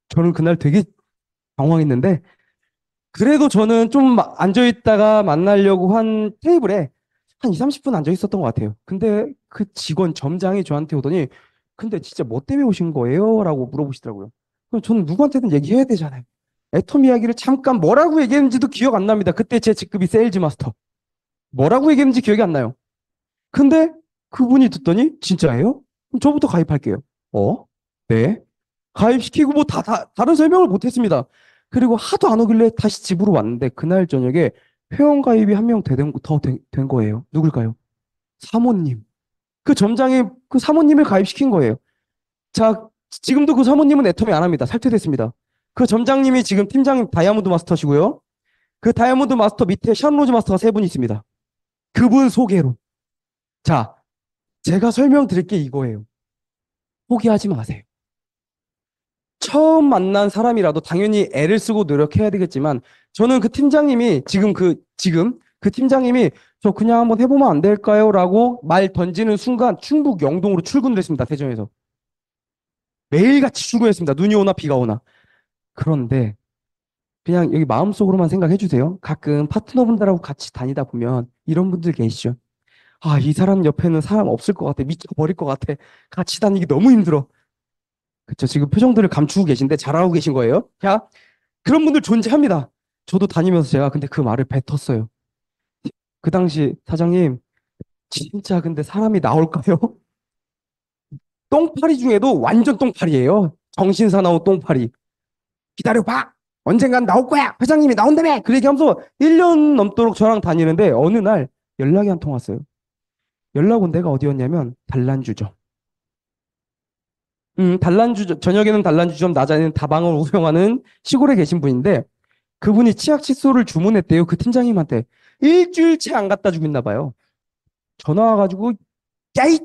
저는 그날 되게 당황했는데 그래도 저는 좀 앉아 있다가 만나려고 한 테이블에 한 2, 30분 앉아 있었던 것 같아요. 근데 그 직원 점장이 저한테 오더니 근데 진짜 뭐 때문에 오신 거예요? 라고 물어보시더라고요. 그럼 저는 누구한테든 얘기해야 되잖아요. 애톰 이야기를 잠깐 뭐라고 얘기했는지도 기억 안 납니다. 그때 제 직급이 세일즈 마스터. 뭐라고 얘기했는지 기억이 안 나요. 근데 그분이 듣더니 진짜예요? 그럼 저부터 가입할게요. 어? 네. 가입시키고 뭐 다, 다 다른 설명을 못 했습니다. 그리고 하도 안 오길래 다시 집으로 왔는데 그날 저녁에 회원 가입이 한 명 더 된 거예요. 누굴까요? 사모님. 그 점장이 그 사모님을 가입시킨 거예요. 자, 지금도 그 사모님은 애터미 안 합니다. 살퇴됐습니다. 그 점장님이 지금 팀장 다이아몬드 마스터시고요. 그 다이아몬드 마스터 밑에 샤론로즈 마스터가 세 분 있습니다. 그분 소개로. 자, 제가 설명드릴 게 이거예요. 포기하지 마세요. 처음 만난 사람이라도 당연히 애를 쓰고 노력해야 되겠지만 저는 그 팀장님이 지금 그 지금 그 팀장님이 저 그냥 한번 해보면 안 될까요? 라고 말 던지는 순간 충북 영동으로 출근됐습니다세전에서 매일같이 출근했습니다. 눈이 오나 비가 오나. 그런데 그냥 여기 마음속으로만 생각해 주세요. 가끔 파트너분들하고 같이 다니다 보면 이런 분들 계시죠. 아, 이 사람 옆에는 사람 없을 것 같아. 미쳐버릴 것 같아. 같이 다니기 너무 힘들어. 그렇죠. 지금 표정들을 감추고 계신데 잘하고 계신 거예요. 야, 그런 분들 존재합니다. 저도 다니면서 제가 근데 그 말을 뱉었어요. 그 당시 사장님, 진짜 근데 사람이 나올까요? 똥파리 중에도 완전 똥파리예요. 정신 사나운 똥파리. 기다려봐. 언젠간 나올 거야. 회장님이 나온다며. 그 얘기하면서 1년 넘도록 저랑 다니는데 어느 날 연락이 한 통 왔어요. 연락 온 데가 어디였냐면 단란주죠 음, 단란주 저녁에는 단란주점 낮에는 다방을 운영하는 시골에 계신 분인데 그분이 치약 칫솔을 주문했대요. 그 팀장님한테 일주일째 안 갖다 주고 있나 봐요. 전화 와가지고 야이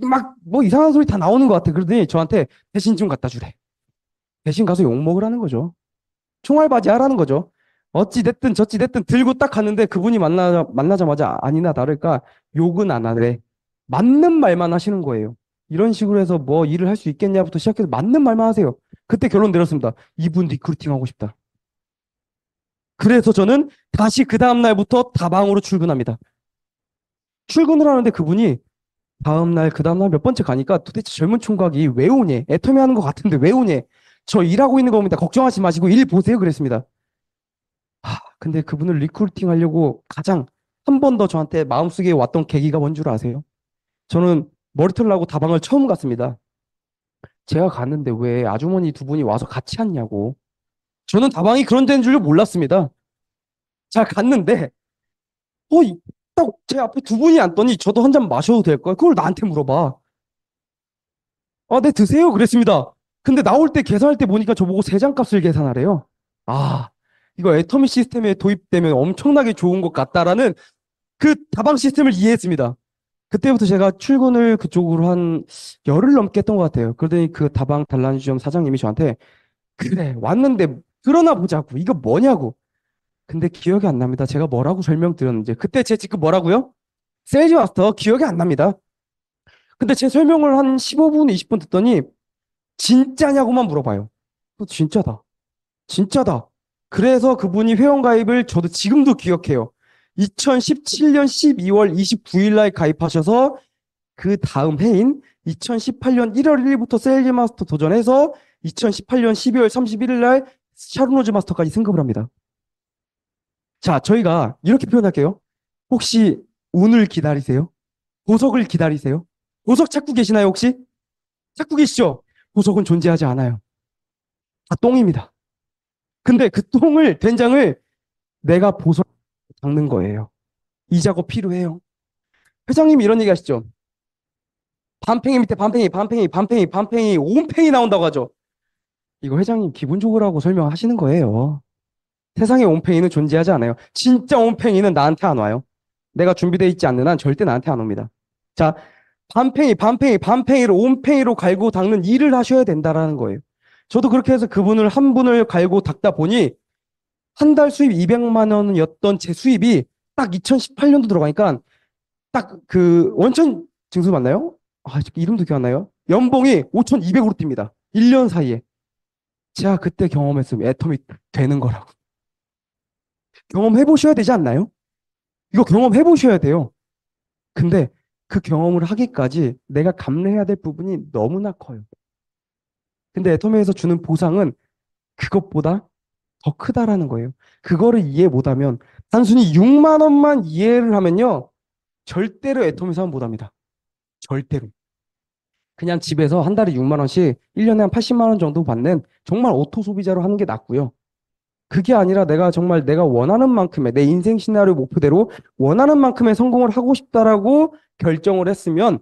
막뭐 이상한 소리 다 나오는 것 같아. 그러더니 저한테 대신 좀 갖다 주래. 대신 가서 욕 먹으라는 거죠. 총알바지 하라는 거죠. 어찌 됐든 저찌 됐든 들고 딱 갔는데 그분이 만나 만나자마자 아니나 다를까 욕은 안 하래. 맞는 말만 하시는 거예요. 이런 식으로 해서 뭐 일을 할 수 있겠냐부터 시작해서 맞는 말만 하세요. 그때 결론 내렸습니다. 이분 리크루팅 하고 싶다. 그래서 저는 다시 그 다음날부터 다방으로 출근합니다. 출근을 하는데 그분이 다음날 그 다음날 몇 번째 가니까 도대체 젊은 총각이 왜 오냐 애터미 하는 것 같은데 왜 오냐 저 일하고 있는 겁니다 걱정하지 마시고 일 보세요 그랬습니다 하, 근데 그분을 리크루팅 하려고 가장 한 번 더 저한테 마음속에 왔던 계기가 뭔 줄 아세요? 저는 머리털 나고 다방을 처음 갔습니다. 제가 갔는데 왜 아주머니 두 분이 와서 같이 앉냐고. 저는 다방이 그런 데인 줄 몰랐습니다. 잘 갔는데, 어, 딱제 앞에 두 분이 앉더니 저도 한 잔 마셔도 될까? 그걸 나한테 물어봐. 아, 네, 드세요. 그랬습니다. 근데 나올 때 계산할 때 보니까 저보고 세 장 값을 계산하래요. 아, 이거 애터미 시스템에 도입되면 엄청나게 좋은 것 같다라는 그 다방 시스템을 이해했습니다. 그때부터 제가 출근을 그쪽으로 한 열흘 넘게 했던 것 같아요. 그러더니 그 다방 단란주점 사장님이 저한테 그래 왔는데 드러나 보자고 이거 뭐냐고. 근데 기억이 안 납니다. 제가 뭐라고 설명드렸는지 그때 제 직급 뭐라고요? 세일즈 마스터 기억이 안 납니다. 근데 제 설명을 한 15분 20분 듣더니 진짜냐고만 물어봐요. 어, 진짜다. 진짜다. 그래서 그분이 회원가입을 저도 지금도 기억해요. 2017년 12월 29일 날 가입하셔서 그 다음 해인 2018년 1월 1일부터 셀리 마스터 도전해서 2018년 12월 31일 날 샤르노즈 마스터까지 승급을 합니다. 자, 저희가 이렇게 표현할게요. 혹시 운을 기다리세요? 보석을 기다리세요? 보석 찾고 계시나요, 혹시? 찾고 계시죠? 보석은 존재하지 않아요. 다 똥입니다. 근데 그 똥을, 된장을 내가 보석, 잡는 거예요. 이 작업 필요해요. 회장님이 이런 얘기 하시죠. 반팽이 밑에 반팽이, 반팽이, 반팽이, 반팽이, 온팽이 나온다고 하죠. 이거 회장님 기분 좋으라고 설명하시는 거예요. 세상에 온팽이는 존재하지 않아요. 진짜 온팽이는 나한테 안 와요. 내가 준비되어 있지 않는 한 절대 나한테 안 옵니다. 자, 반팽이, 반팽이, 반팽이로 온팽이로 갈고 닦는 일을 하셔야 된다라는 거예요. 저도 그렇게 해서 그분을 한 분을 갈고 닦다 보니 한달 수입 200만 원이었던 제 수입이 딱 2018년도 들어가니까 딱 그 원천 증수 맞나요? 아, 이름도 기억 안 나요? 연봉이 5,200으로 뜁니다. 1년 사이에. 제가 그때 경험했으면 애터미 되는 거라고. 경험해 보셔야 되지 않나요? 이거 경험해 보셔야 돼요. 근데 그 경험을 하기까지 내가 감내해야 될 부분이 너무나 커요. 근데 애터미에서 주는 보상은 그것보다 더 크다라는 거예요. 그거를 이해 못하면 단순히 6만 원만 이해를 하면요. 절대로 애토미 사 못합니다. 절대로. 그냥 집에서 한 달에 6만 원씩 1년에 한 80만 원 정도 받는 정말 오토 소비자로 하는 게 낫고요. 그게 아니라 내가 정말 내가 원하는 만큼의 내 인생 시나리오 목표대로 원하는 만큼의 성공을 하고 싶다라고 결정을 했으면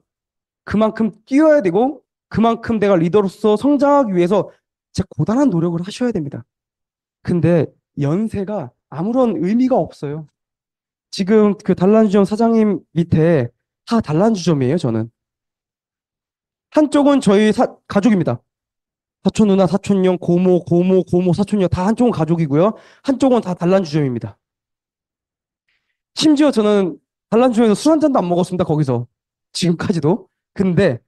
그만큼 뛰어야 되고 그만큼 내가 리더로서 성장하기 위해서 제 고단한 노력을 하셔야 됩니다. 근데 연세가 아무런 의미가 없어요. 지금 그 단란주점 사장님 밑에 다 단란주점이에요, 저는. 한쪽은 저희 사, 가족입니다. 사촌 누나, 사촌 형, 고모, 고모, 고모, 사촌 형 다 한쪽은 가족이고요. 한쪽은 다 단란주점입니다. 심지어 저는 단란주점에서 술 한 잔도 안 먹었습니다, 거기서. 지금까지도. 근데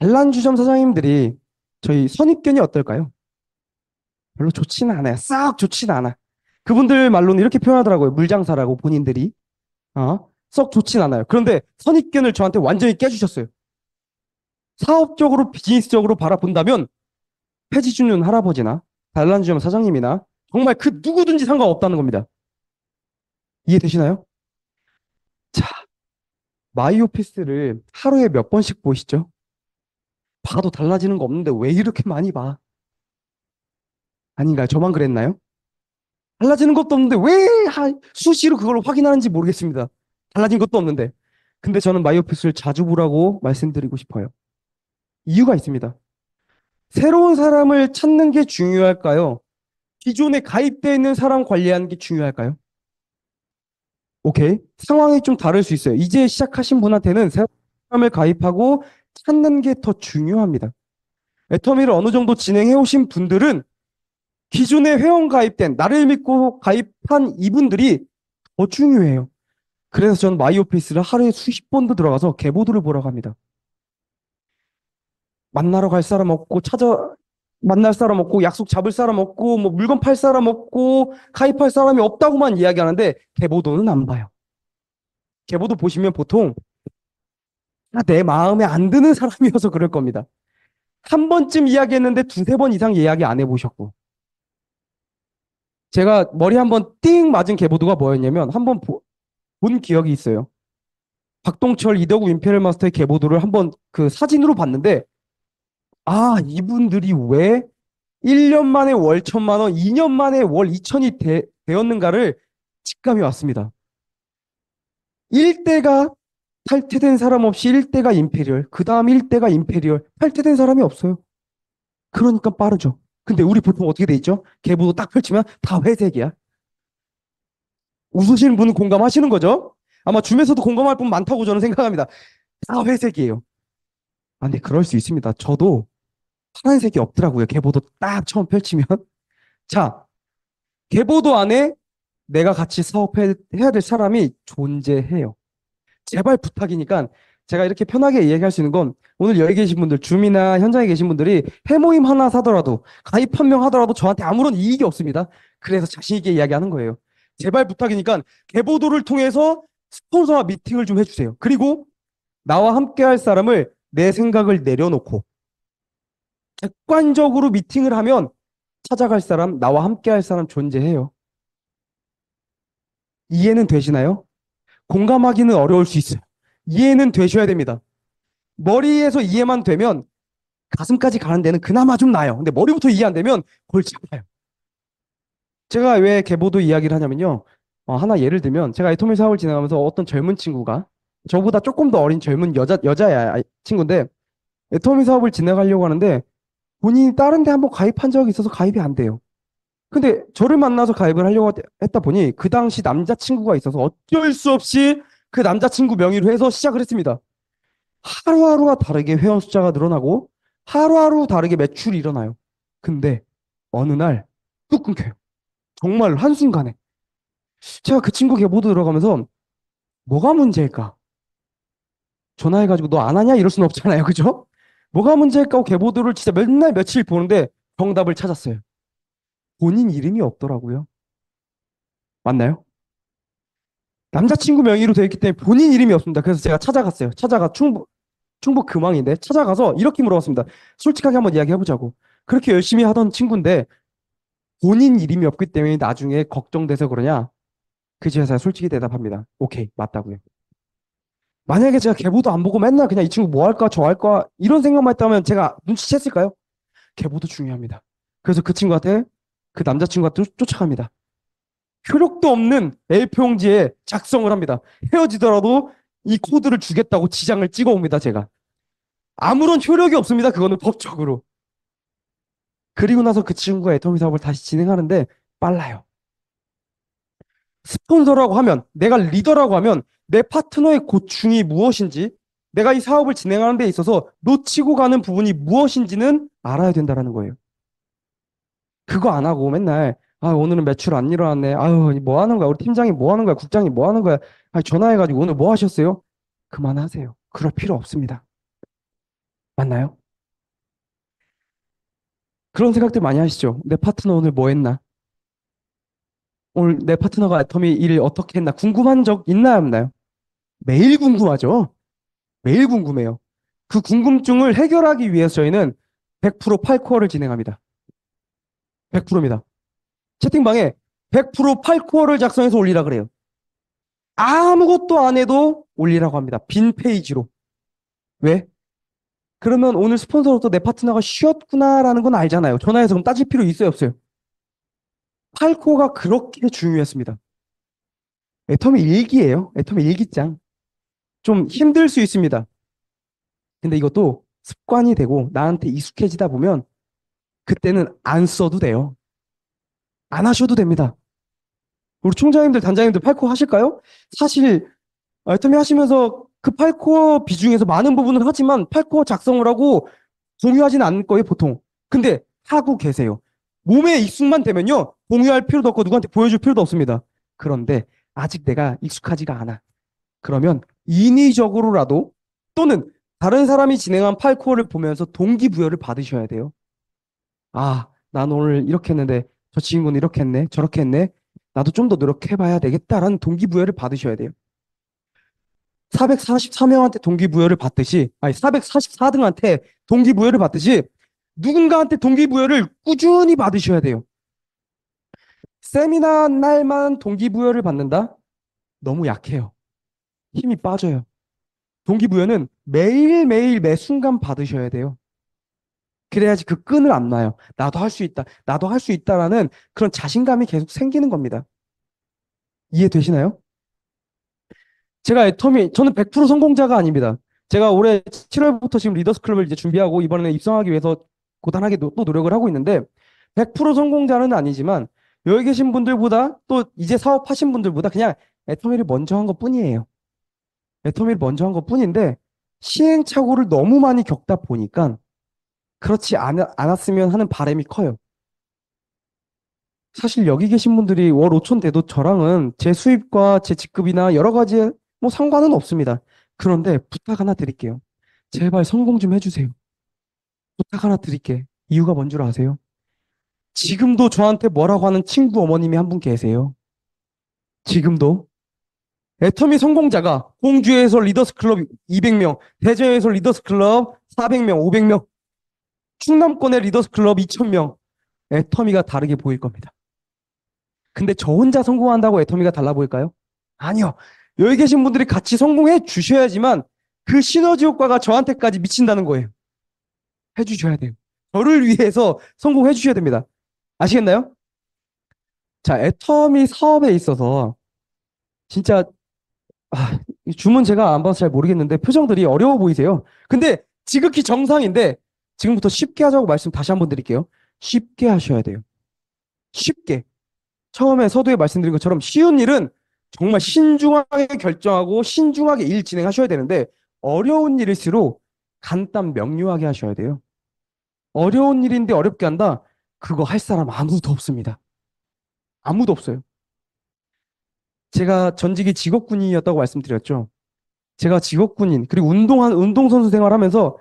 단란주점 사장님들이 저희 선입견이 어떨까요? 별로 좋지는 않아요. 썩 좋지는 않아. 그분들 말로는 이렇게 표현하더라고요. 물장사라고 본인들이. 어? 썩 좋진 않아요. 그런데 선입견을 저한테 완전히 깨주셨어요. 사업적으로 비즈니스적으로 바라본다면 폐지주는 할아버지나 달란주점 사장님이나 정말 그 누구든지 상관없다는 겁니다. 이해되시나요? 자, 마이오피스를 하루에 몇 번씩 보시죠? 봐도 달라지는 거 없는데 왜 이렇게 많이 봐? 아닌가요? 저만 그랬나요? 달라지는 것도 없는데 왜 수시로 그걸 확인하는지 모르겠습니다. 달라진 것도 없는데. 근데 저는 마이오스를 자주 보라고 말씀드리고 싶어요. 이유가 있습니다. 새로운 사람을 찾는 게 중요할까요? 기존에 가입되어 있는 사람 관리하는 게 중요할까요? 오케이. 상황이 좀 다를 수 있어요. 이제 시작하신 분한테는 새로운 사람을 가입하고 찾는 게 더 중요합니다. 애터미를 어느 정도 진행해 오신 분들은 기존에 회원 가입된 나를 믿고 가입한 이분들이 더 중요해요. 그래서 전 마이오피스를 하루에 수십 번도 들어가서 개보도를 보러 갑니다. 만나러 갈 사람 없고 찾아 만날 사람 없고 약속 잡을 사람 없고 뭐 물건 팔 사람 없고 가입할 사람이 없다고만 이야기하는데 개보도는 안 봐요. 개보도 보시면 보통 아, 내 마음에 안 드는 사람이어서 그럴 겁니다. 한 번쯤 이야기했는데 두세 번 이상 이야기 안 해보셨고 제가 머리 한 번 띵 맞은 개보드가 뭐였냐면 한 번 본 기억이 있어요. 박동철, 이덕우, 임페리얼 마스터의 개보드를 한 번 그 사진으로 봤는데 아 이분들이 왜 1년 만에 월 천만 원, 2년 만에 월 2천이 되, 었는가를 직감이 왔습니다. 1대가 탈퇴된 사람 없이 1대가 임페리얼, 그 다음 1대가 임페리얼, 탈퇴된 사람이 없어요. 그러니까 빠르죠. 근데 우리 보통 어떻게 돼 있죠? 개보도 딱 펼치면 다 회색이야. 웃으시는 분은 공감하시는 거죠? 아마 줌에서도 공감할 분 많다고 저는 생각합니다. 다 회색이에요. 아, 근 그럴 수 있습니다. 저도 파란색이 없더라고요. 개보도 딱 처음 펼치면. 자, 개보도 안에 내가 같이 사업해야 될 사람이 존재해요. 제발 부탁이니까 제가 이렇게 편하게 얘기할수 있는 건 오늘 여기 계신 분들, 줌이나 현장에 계신 분들이 해모임 하나 사더라도 가입 한 명 하더라도 저한테 아무런 이익이 없습니다. 그래서 자신 있게 이야기하는 거예요. 제발 부탁이니까 개보도를 통해서 스폰서와 미팅을 좀 해주세요. 그리고 나와 함께 할 사람을 내 생각을 내려놓고 객관적으로 미팅을 하면 찾아갈 사람, 나와 함께 할 사람 존재해요. 이해는 되시나요? 공감하기는 어려울 수 있어요. 이해는 되셔야 됩니다. 머리에서 이해만 되면 가슴까지 가는 데는 그나마 좀 나아요. 근데 머리부터 이해 안 되면 골치 아파요. 제가 왜 개보도 이야기를 하냐면요. 어, 하나 예를 들면 제가 이토밀 사업을 진행하면서 어떤 젊은 친구가 저보다 조금 더 어린 젊은 여자 여자 아, 친구인데 애터미 사업을 진행하려고 하는데 본인이 다른 데 한번 가입한 적이 있어서 가입이 안 돼요. 근데 저를 만나서 가입을 하려고 했다 보니 그 당시 남자친구가 있어서 어쩔 수 없이 그 남자친구 명의로 해서 시작을 했습니다. 하루하루가 다르게 회원 숫자가 늘어나고 하루하루 다르게 매출이 일어나요. 근데 어느 날 뚝 끊겨요. 정말 한순간에. 제가 그 친구 계보도 들어가면서 뭐가 문제일까? 전화해가지고 너 안 하냐? 이럴 수는 없잖아요. 그죠? 뭐가 문제일까? 하고 계보도를 진짜 맨날 며칠 보는데 정답을 찾았어요. 본인 이름이 없더라고요. 맞나요? 남자친구 명의로 되어 있기 때문에 본인 이름이 없습니다. 그래서 제가 찾아갔어요. 찾아가 충북 충북 금왕인데 찾아가서 이렇게 물어봤습니다. 솔직하게 한번 이야기해보자고. 그렇게 열심히 하던 친구인데 본인 이름이 없기 때문에 나중에 걱정돼서 그러냐? 그제서야 솔직히 대답합니다. 오케이 맞다고요. 만약에 제가 개보도안 보고 맨날 그냥 이 친구 뭐 할까 저 할까 이런 생각만 했다면 제가 눈치챘을까요? 개보도 중요합니다. 그래서 그 친구한테 그 남자친구한테 쫓아갑니다. 효력도 없는 A표용지에 작성을 합니다. 헤어지더라도 이 코드를 주겠다고 지장을 찍어 옵니다, 제가. 아무런 효력이 없습니다, 그거는 법적으로. 그리고 나서 그 친구가 애터미 사업을 다시 진행하는데 빨라요. 스폰서라고 하면, 내가 리더라고 하면 내 파트너의 고충이 무엇인지, 내가 이 사업을 진행하는 데 있어서 놓치고 가는 부분이 무엇인지는 알아야 된다는 거예요. 그거 안 하고 맨날 아, 오늘은 매출 안 일어났네. 아유, 뭐 하는 거야? 우리 팀장이 뭐 하는 거야? 국장이 뭐 하는 거야? 아, 전화해가지고 오늘 뭐 하셨어요? 그만하세요. 그럴 필요 없습니다. 맞나요? 그런 생각들 많이 하시죠? 내 파트너 오늘 뭐 했나? 오늘 내 파트너가 애터미 일을 어떻게 했나 궁금한 적 있나요? 없나요? 매일 궁금하죠? 매일 궁금해요. 그 궁금증을 해결하기 위해서 저희는 100% 8코어를 진행합니다. 100%입니다. 채팅방에 100% 팔코어를 작성해서 올리라 그래요. 아무것도 안 해도 올리라고 합니다. 빈 페이지로. 왜? 그러면 오늘 스폰서로서 내 파트너가 쉬었구나라는 건 알잖아요. 전화해서 그럼 따질 필요 있어요, 없어요? 팔코가 어 그렇게 중요했습니다. 애텀이 일기예요. 애텀이 일기장. 좀 힘들 수 있습니다. 근데 이것도 습관이 되고 나한테 익숙해지다 보면 그때는 안 써도 돼요. 안 하셔도 됩니다. 우리 총장님들, 단장님들 팔코 하실까요? 사실 알토미 하시면서 그팔코 비중에서 많은 부분을 하지만 팔코 작성을 하고 공유하진 않을 거예요, 보통. 근데 하고 계세요. 몸에 익숙만 되면요, 공유할 필요도 없고 누구한테 보여줄 필요도 없습니다. 그런데 아직 내가 익숙하지가 않아. 그러면 인위적으로라도 또는 다른 사람이 진행한 팔코어를 보면서 동기부여를 받으셔야 돼요. 아, 난 오늘 이렇게 했는데 저 친구는 이렇게 했네, 저렇게 했네, 나도 좀 더 노력해봐야 되겠다라는 동기부여를 받으셔야 돼요. 444명한테 동기부여를 받듯이, 아니, 444등한테 동기부여를 받듯이, 누군가한테 동기부여를 꾸준히 받으셔야 돼요. 세미나 날만 동기부여를 받는다? 너무 약해요. 힘이 빠져요. 동기부여는 매일매일 매 순간 받으셔야 돼요. 그래야지 그 끈을 안 놔요. 나도 할 수 있다. 나도 할 수 있다라는 그런 자신감이 계속 생기는 겁니다. 이해되시나요? 제가 애터미, 저는 100% 성공자가 아닙니다. 제가 올해 7월부터 지금 리더스 클럽을 이제 준비하고 이번에 입성하기 위해서 고단하게 노, 또 노력을 하고 있는데 100% 성공자는 아니지만 여기 계신 분들보다 또 이제 사업하신 분들보다 그냥 애터미를 먼저 한 것 뿐이에요. 애터미를 먼저 한 것 뿐인데 시행착오를 너무 많이 겪다 보니까 그렇지 않, 않았으면 하는 바램이 커요. 사실 여기 계신 분들이 월 5천 돼도 저랑은 제 수입과 제 직급이나 여러 가지 뭐 상관은 없습니다. 그런데 부탁 하나 드릴게요. 제발 성공 좀 해주세요. 부탁 하나 드릴게. 이유가 뭔 줄 아세요? 지금도 저한테 뭐라고 하는 친구 어머님이 한 분 계세요. 지금도 애터미 성공자가 공주에서 리더스 클럽 200명, 대전에서 리더스 클럽 400명, 500명 충남권의 리더스 클럽 2,000명, 애터미가 예, 다르게 보일 겁니다. 근데 저 혼자 성공한다고 애터미가 달라 보일까요? 아니요. 여기 계신 분들이 같이 성공해 주셔야지만 그 시너지 효과가 저한테까지 미친다는 거예요. 해주셔야 돼요. 저를 위해서 성공해 주셔야 됩니다. 아시겠나요? 자, 애터미 사업에 있어서 진짜 아, 주문 제가 안 봐서 잘 모르겠는데 표정들이 어려워 보이세요. 근데 지극히 정상인데 지금부터 쉽게 하자고 말씀 다시 한 번 드릴게요. 쉽게 하셔야 돼요. 쉽게. 처음에 서두에 말씀드린 것처럼 쉬운 일은 정말 신중하게 결정하고 신중하게 일 진행하셔야 되는데 어려운 일일수록 간단 명료하게 하셔야 돼요. 어려운 일인데 어렵게 한다? 그거 할 사람 아무도 없습니다. 아무도 없어요. 제가 전직이 직업군인이었다고 말씀드렸죠. 제가 직업군인, 그리고 운동한, 운동선수 생활하면서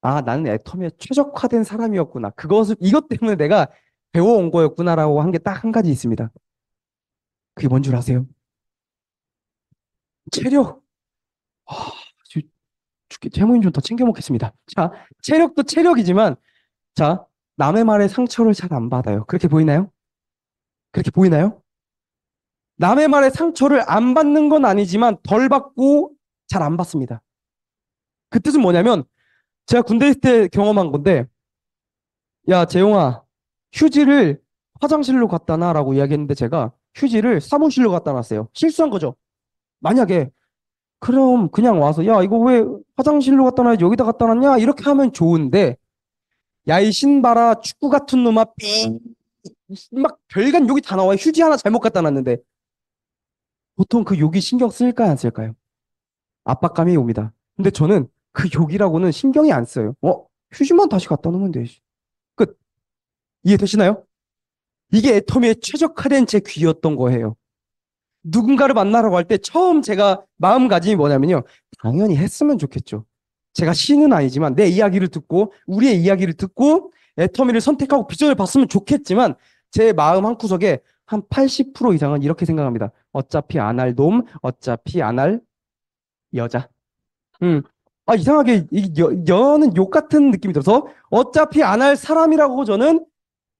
아, 나는 애터미에 최적화된 사람이었구나. 그것을, 이것 때문에 내가 배워온 거였구나라고 한 게 딱 한 가지 있습니다. 그게 뭔 줄 아세요? 체력. 아, 재무인 좀더 챙겨 먹겠습니다. 자, 체력도 체력이지만, 자, 남의 말에 상처를 잘 안 받아요. 그렇게 보이나요? 그렇게 보이나요? 남의 말에 상처를 안 받는 건 아니지만 덜 받고 잘 안 받습니다. 그 뜻은 뭐냐면 제가 군대 있을 때 경험한 건데, 야, 재용아, 휴지를 화장실로 갖다 놔라고 이야기했는데 제가 휴지를 사무실로 갖다 놨어요. 실수한 거죠. 만약에 그럼 그냥 와서 야 이거 왜 화장실로 갖다 놔야지 여기다 갖다 놨냐 이렇게 하면 좋은데 야 이 신바라 축구 같은 놈아 삥막 별간 욕이 다 나와요 휴지 하나 잘못 갖다 놨는데 보통 그 욕이 신경 쓸까요 안 쓸까요 압박감이 옵니다 근데 저는 그 욕이라고는 신경이 안 써요. 어? 휴지만 다시 갖다 놓으면 되지. 끝. 이해되시나요? 이게 애터미의 최적화된 제 귀였던 거예요. 누군가를 만나러 갈 때 처음 제가 마음가짐이 뭐냐면요. 당연히 했으면 좋겠죠. 제가 신은 아니지만 내 이야기를 듣고 우리의 이야기를 듣고 애터미를 선택하고 비전을 봤으면 좋겠지만 제 마음 한구석에 한 80% 이상은 이렇게 생각합니다. 어차피 안 할 놈, 어차피 안 할 여자. 음, 아, 이상하게 이 여, 여는 욕 같은 느낌이 들어서 어차피 안 할 사람이라고 저는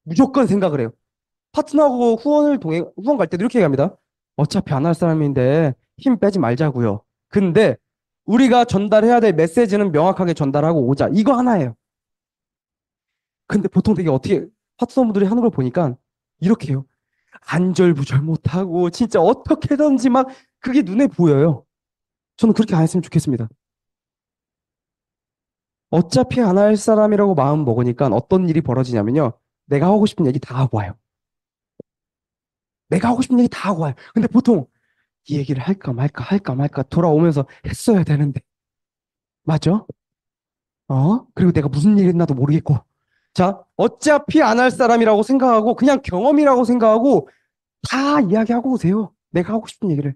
무조건 생각을 해요. 파트너하고 후원을 동행, 후원 갈 때도 이렇게 얘기합니다. 어차피 안 할 사람인데 힘 빼지 말자고요. 근데 우리가 전달해야 될 메시지는 명확하게 전달하고 오자. 이거 하나예요. 근데 보통 되게 어떻게 파트너분들이 하는 걸 보니까 이렇게 해요. 안절부절 못하고 진짜 어떻게든지 막 그게 눈에 보여요. 저는 그렇게 안 했으면 좋겠습니다. 어차피 안 할 사람이라고 마음 먹으니까 어떤 일이 벌어지냐면요. 내가 하고 싶은 얘기 다 하고 와요. 내가 하고 싶은 얘기 다 하고 와요. 근데 보통 이 얘기를 할까 말까 할까 말까 돌아오면서 했어야 되는데. 맞죠? 어? 그리고 내가 무슨 일 했나도 모르겠고. 자, 어차피 안 할 사람이라고 생각하고 그냥 경험이라고 생각하고 다 이야기하고 오세요. 내가 하고 싶은 얘기를.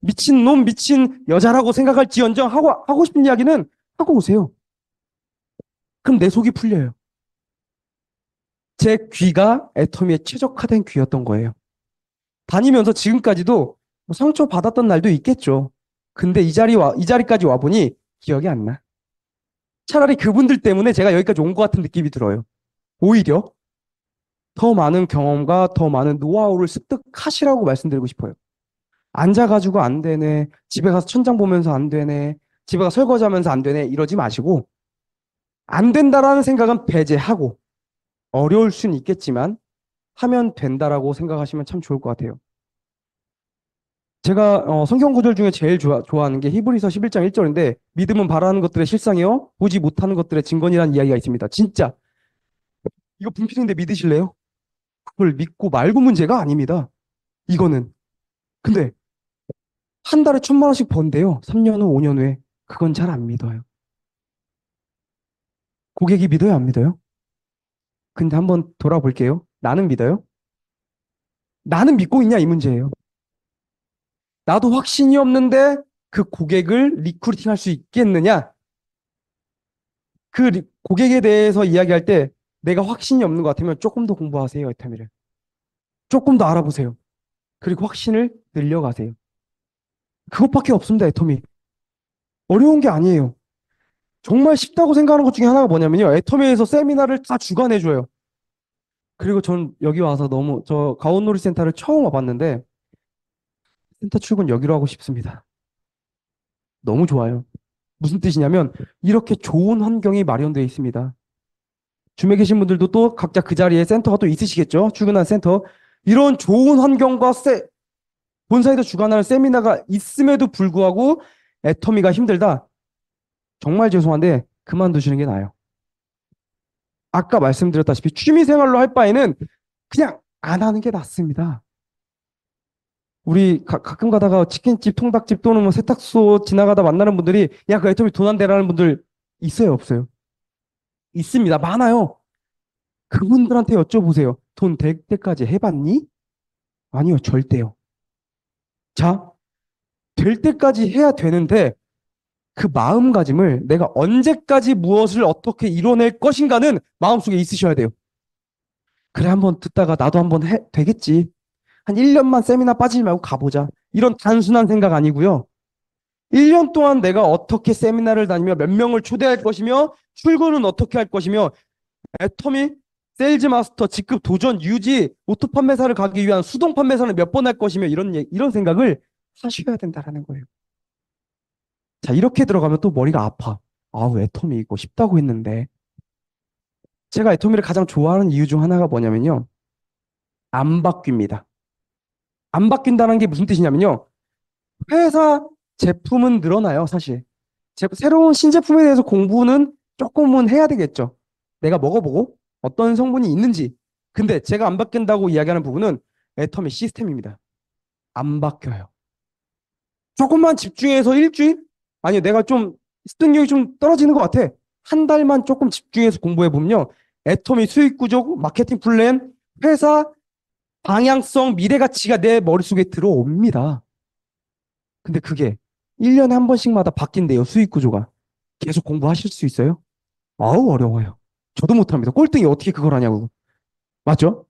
미친놈, 미친 여자라고 생각할지언정 하고, 하고 싶은 이야기는 하고 오세요. 그럼 내 속이 풀려요. 제 귀가 애터미에 최적화된 귀였던 거예요. 다니면서 지금까지도 뭐 상처 받았던 날도 있겠죠. 근데 이 자리 와, 이 자리까지 와보니 기억이 안 나. 차라리 그분들 때문에 제가 여기까지 온 것 같은 느낌이 들어요. 오히려 더 많은 경험과 더 많은 노하우를 습득하시라고 말씀드리고 싶어요. 앉아가지고 안 되네. 집에 가서 천장 보면서 안 되네. 집에 가 설거지하면서 안 되네 이러지 마시고 안 된다라는 생각은 배제하고 어려울 수는 있겠지만 하면 된다라고 생각하시면 참 좋을 것 같아요. 제가 어, 성경 구절 중에 제일 좋아, 하는게 히브리서 11장 1절인데 믿음은 바라는 것들의 실상이요 보지 못하는 것들의 증거니라는 이야기가 있습니다. 진짜 이거 분필인데 믿으실래요? 그걸 믿고 말고 문제가 아닙니다. 이거는 근데 한 달에 천만 원씩 번대요. 3년 후, 5년 후에. 그건 잘 안 믿어요. 고객이 믿어요, 안 믿어요? 근데 한번 돌아볼게요. 나는 믿어요? 나는 믿고 있냐, 이 문제예요. 나도 확신이 없는데 그 고객을 리크루팅 할 수 있겠느냐? 그 고객에 대해서 이야기할 때 내가 확신이 없는 것 같으면 조금 더 공부하세요, 에타미를. 조금 더 알아보세요. 그리고 확신을 늘려가세요. 그것밖에 없습니다, 에터미. 어려운 게 아니에요. 정말 쉽다고 생각하는 것 중에 하나가 뭐냐면요. 애터미에서 세미나를 다 주관해줘요. 그리고 전 여기 와서 너무 저 가온놀이 센터를 처음 와봤는데 센터 출근 여기로 하고 싶습니다. 너무 좋아요. 무슨 뜻이냐면 이렇게 좋은 환경이 마련되어 있습니다. 주에 계신 분들도 또 각자 그 자리에 센터가 또 있으시겠죠. 출근한 센터. 이런 좋은 환경과 세, 본사에서 주관하는 세미나가 있음에도 불구하고 애터미가 힘들다. 정말 죄송한데 그만두시는 게 나아요. 아까 말씀드렸다시피 취미생활로 할 바에는 그냥 안 하는 게 낫습니다. 우리 가, 끔 가다가 치킨집, 통닭집 또는 뭐 세탁소 지나가다 만나는 분들이 야, 그 애터미 돈 안 되라는 분들 있어요, 없어요? 있습니다. 많아요. 그분들한테 여쭤보세요. 돈 될 때까지 해봤니? 아니요, 절대요. 자, 될 때까지 해야 되는데 그 마음가짐을 내가 언제까지 무엇을 어떻게 이뤄낼 것인가는 마음속에 있으셔야 돼요. 그래 한번 듣다가 나도 한번 해 되겠지. 한 1년만 세미나 빠지지 말고 가보자. 이런 단순한 생각 아니고요. 1년 동안 내가 어떻게 세미나를 다니며 몇 명을 초대할 것이며 출근은 어떻게 할 것이며 애터미 셀즈 마스터 직급 도전 유지 오토 판매사를 가기 위한 수동 판매사는 몇 번 할 것이며 이런 이런 생각을 하셔야 된다라는 거예요. 자, 이렇게 들어가면 또 머리가 아파. 아우, 애터미 있고 싶다고 했는데. 제가 애터미를 가장 좋아하는 이유 중 하나가 뭐냐면요. 안 바뀝니다. 안 바뀐다는 게 무슨 뜻이냐면요. 회사 제품은 늘어나요, 사실. 제, 새로운 신제품에 대해서 공부는 조금은 해야 되겠죠. 내가 먹어보고 어떤 성분이 있는지. 근데 제가 안 바뀐다고 이야기하는 부분은 애터미 시스템입니다. 안 바뀌어요. 조금만 집중해서 일주일? 아니요, 내가 좀 습득력이 좀 떨어지는 것 같아. 한 달만 조금 집중해서 공부해보면요. 애터미 수익 구조, 마케팅 플랜, 회사 방향성, 미래 가치가 내 머릿속에 들어옵니다. 근데 그게 1년에 한 번씩마다 바뀐대요, 수익 구조가. 계속 공부하실 수 있어요? 아우, 어려워요. 저도 못합니다. 꼴등이 어떻게 그걸 하냐고. 맞죠?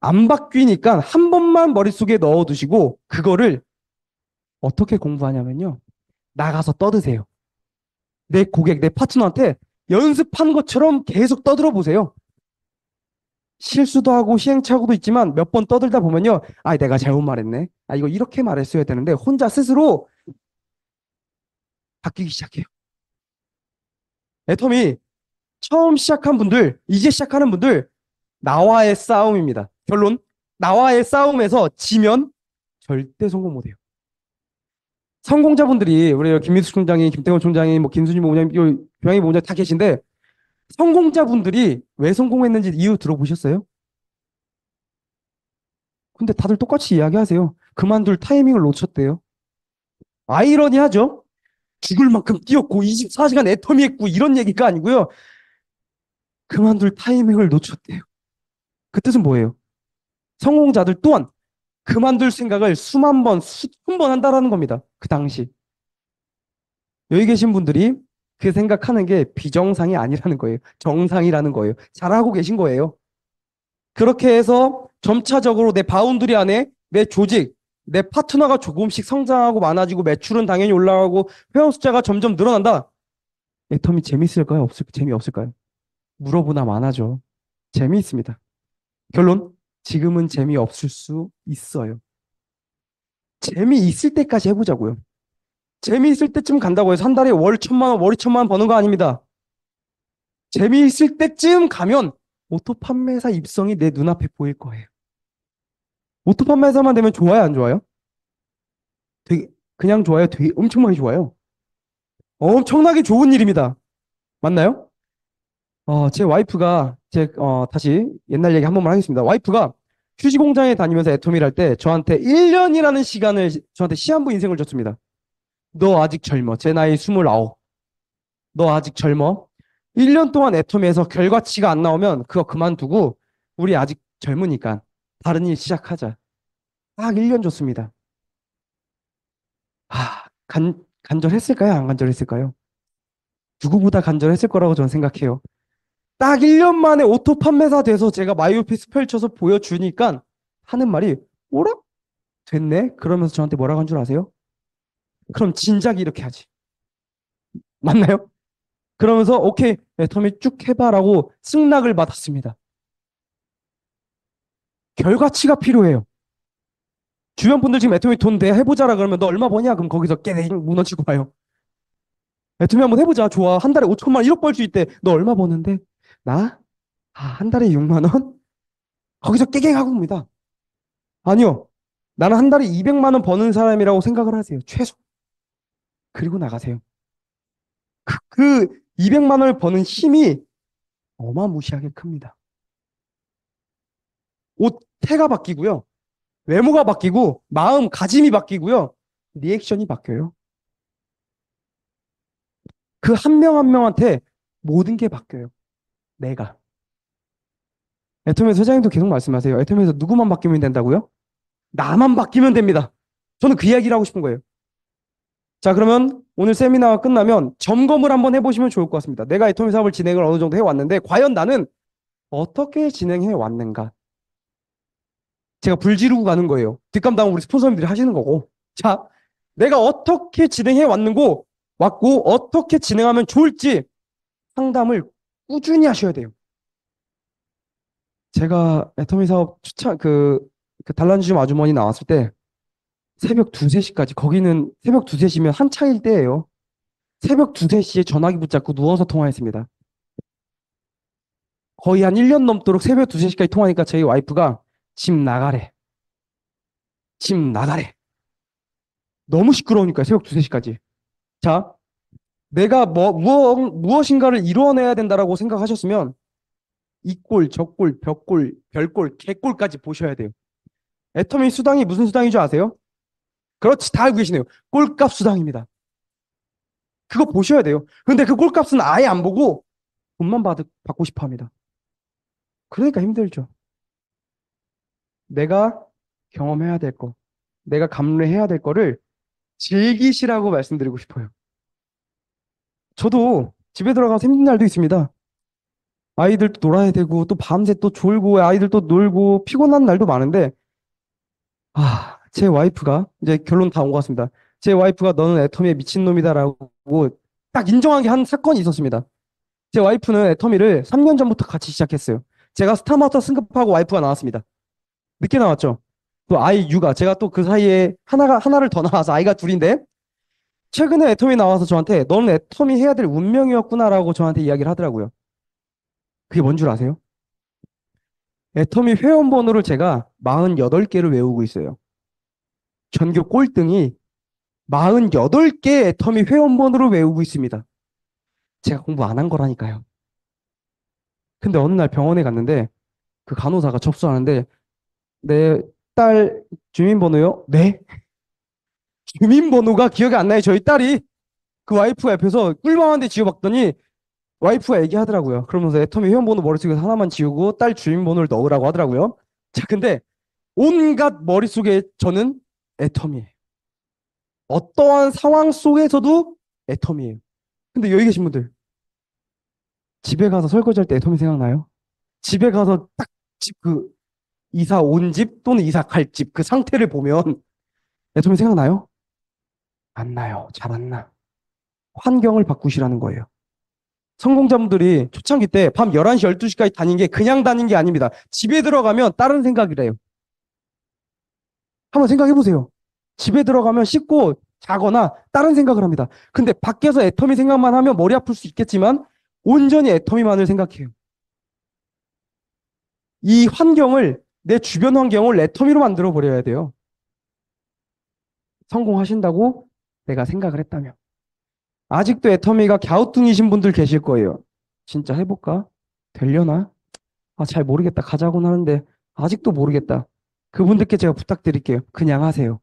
안 바뀌니까 한 번만 머릿속에 넣어두시고, 그거를 어떻게 공부하냐면요. 나가서 떠드세요. 내 고객, 내 파트너한테 연습한 것처럼 계속 떠들어 보세요. 실수도 하고 시행착오도 있지만 몇 번 떠들다 보면요. 아, 내가 잘못 말했네. 아, 이거 이렇게 말했어야 되는데 혼자 스스로 바뀌기 시작해요. 애터미 처음 시작한 분들, 이제 시작하는 분들, 나와의 싸움입니다. 결론, 나와의 싸움에서 지면 절대 성공 못해요. 성공자분들이 우리 김민수 총장이 김태원 총장이 뭐 김순희 모장 요양희 모장 다 계신데 성공자분들이 왜 성공했는지 이유 들어보셨어요? 근데 다들 똑같이 이야기하세요. 그만둘 타이밍을 놓쳤대요. 아이러니하죠? 죽을 만큼 뛰었고 24시간 애터미했고 이런 얘기가 아니고요. 그만둘 타이밍을 놓쳤대요. 그 뜻은 뭐예요? 성공자들 또한 그만둘 생각을 수만 번, 수천 번 한다라는 겁니다. 그 당시. 여기 계신 분들이 그 생각하는 게 비정상이 아니라는 거예요. 정상이라는 거예요. 잘하고 계신 거예요. 그렇게 해서 점차적으로 내 바운드리 안에 내 조직, 내 파트너가 조금씩 성장하고 많아지고 매출은 당연히 올라가고 회원 숫자가 점점 늘어난다. 애터미 재밌을까요? 없을, 까요 재미없을까요? 물어보나 많아죠 재미있습니다. 결론? 지금은 재미없을 수 있어요. 재미있을 때까지 해보자고요. 재미있을 때쯤 간다고 해서 한 달에 월 천만 원, 월 이천만 원 버는 거 아닙니다. 재미있을 때쯤 가면 오토 판매사 입성이 내 눈앞에 보일 거예요. 오토 판매사만 되면 좋아요, 안 좋아요? 되게, 그냥 좋아요? 되게 엄청 많이 좋아요. 엄청나게 좋은 일입니다. 맞나요? 어, 제 와이프가, 제, 어, 다시 옛날 얘기 한 번만 하겠습니다. 와이프가 휴지 공장에 다니면서 애톰밀할때 저한테 1년이라는 시간을 저한테 시한부 인생을 줬습니다. 너 아직 젊어. 제 나이 29. 너 아직 젊어. 1년 동안 애톰에서 결과치가 안 나오면 그거 그만두고 우리 아직 젊으니까 다른 일 시작하자. 딱 1년 줬습니다. 아, 간, 간절했을까요? 안 간절했을까요? 누구보다 간절했을 거라고 저는 생각해요. 딱 1년 만에 오토 판매사 돼서 제가 마이오피스 펼쳐서 보여주니까 하는 말이 오라? 됐네? 그러면서 저한테 뭐라고 한 줄 아세요? 그럼 진작 이렇게 하지. 맞나요? 그러면서 오케이 네, 터미 쭉 해봐라고 승낙을 받았습니다. 결과치가 필요해요. 주변 분들 지금 애터미 돈내 해보자라 그러면 너 얼마 버냐? 그럼 거기서 깨댕 무너지고 봐요. 애터미 한번 해보자. 좋아. 한 달에 5천만 원 1억 벌 수 있대. 너 얼마 버는데? 나? 아, 한 달에 6만 원? 거기서 깨갱하고 옵니다. 아니요. 나는 한 달에 200만 원 버는 사람이라고 생각을 하세요. 최소. 그리고 나가세요. 그, 그 200만 원을 버는 힘이 어마무시하게 큽니다. 옷 태가 바뀌고요. 외모가 바뀌고 마음 가짐이 바뀌고요. 리액션이 바뀌어요. 그 한 명한 한 명한테 모든 게 바뀌어요. 내가. 애터미 서 소장님도 계속 말씀하세요. 애터미에서 누구만 바뀌면 된다고요? 나만 바뀌면 됩니다. 저는 그 이야기를 하고 싶은 거예요. 자 그러면 오늘 세미나가 끝나면 점검을 한번 해보시면 좋을 것 같습니다. 내가 애터미 사업을 진행을 어느 정도 해왔는데 과연 나는 어떻게 진행해 왔는가? 제가 불지르고 가는 거예요. 뒷감당은 우리 스폰서님들이 하시는 거고. 자, 내가 어떻게 진행해 왔는고, 왔고, 어떻게 진행하면 좋을지 상담을 꾸준히 하셔야 돼요. 제가 애터미 사업 추천 그, 그달란주 아주머니 나왔을 때 새벽 2, 3시까지 거기는 새벽 2, 3시면 한창일 때예요. 새벽 2, 3시에 전화기 붙잡고 누워서 통화했습니다. 거의 한 1년 넘도록 새벽 2, 3시까지 통화하니까 저희 와이프가 집 나가래. 집 나가래. 너무 시끄러우니까 새벽 2, 3시까지. 자, 내가 뭐, 무엇, 무엇인가를 이루어내야 된다라고 생각하셨으면 이꼴, 저꼴, 벽꼴, 별꼴, 개꼴까지 보셔야 돼요. 애터미 수당이 무슨 수당인 지 아세요? 그렇지, 다 알고 계시네요. 꼴값 수당입니다. 그거 보셔야 돼요. 근데 그 꼴값은 아예 안 보고 돈만 받, 받고 싶어 합니다. 그러니까 힘들죠. 내가 경험해야 될 거, 내가 감내해야 될 거를 즐기시라고 말씀드리고 싶어요. 저도 집에 들어가서 힘든 날도 있습니다. 아이들 또 놀아야 되고 또 밤새 또 졸고 아이들 또 놀고 피곤한 날도 많은데 아, 제 와이프가 이제 결론 다 온 것 같습니다. 제 와이프가 너는 애터미에 미친놈이다라고 딱 인정하게 한 사건이 있었습니다. 제 와이프는 애터미를 3년 전부터 같이 시작했어요. 제가 스타마스터 승급하고 와이프가 나왔습니다. 늦게 나왔죠. 또 아이 육아 제가 또 그 사이에 하나가 하나를 더 낳아서 아이가 둘인데 최근에 애톰이 나와서 저한테 너는 애톰이 해야 될 운명이었구나라고 저한테 이야기를 하더라고요. 그게 뭔 줄 아세요? 애톰이 회원 번호를 제가 48개를 외우고 있어요. 전교 꼴등이 48개 애텀이 회원 번호를 외우고 있습니다. 제가 공부 안 한 거라니까요. 근데 어느 날 병원에 갔는데 그 간호사가 접수하는데 내 딸 주민번호요? 네? 주민번호가 기억이 안 나요. 저희 딸이 그 와이프 옆에서 꿀밤한데 지워봤더니 와이프가 얘기하더라고요. 그러면서 애터미 회원번호 머릿속에서 하나만 지우고 딸 주민번호를 넣으라고 하더라고요. 자, 근데 온갖 머릿속에 저는 애터미예요. 어떠한 상황 속에서도 애터미예요. 근데 여기 계신 분들 집에 가서 설거지할 때 애터미 생각나요? 집에 가서 딱집그 이사 온 집 또는 이사 갈 집 그 상태를 보면 애터미 생각나요? 안 나요. 잘 안 나. 환경을 바꾸시라는 거예요. 성공자분들이 초창기 때 밤 11시, 12시까지 다닌 게 그냥 다닌 게 아닙니다. 집에 들어가면 다른 생각이래요. 한번 생각해 보세요. 집에 들어가면 씻고 자거나 다른 생각을 합니다. 근데 밖에서 애터미 생각만 하면 머리 아플 수 있겠지만 온전히 애터미만을 생각해요. 이 환경을 내 주변 환경을 애터미로 만들어 버려야 돼요. 성공하신다고 내가 생각을 했다면. 아직도 애터미가 갸우뚱이신 분들 계실 거예요. 진짜 해볼까? 되려나? 아, 잘 모르겠다. 가자고는 하는데 아직도 모르겠다. 그분들께 제가 부탁드릴게요. 그냥 하세요.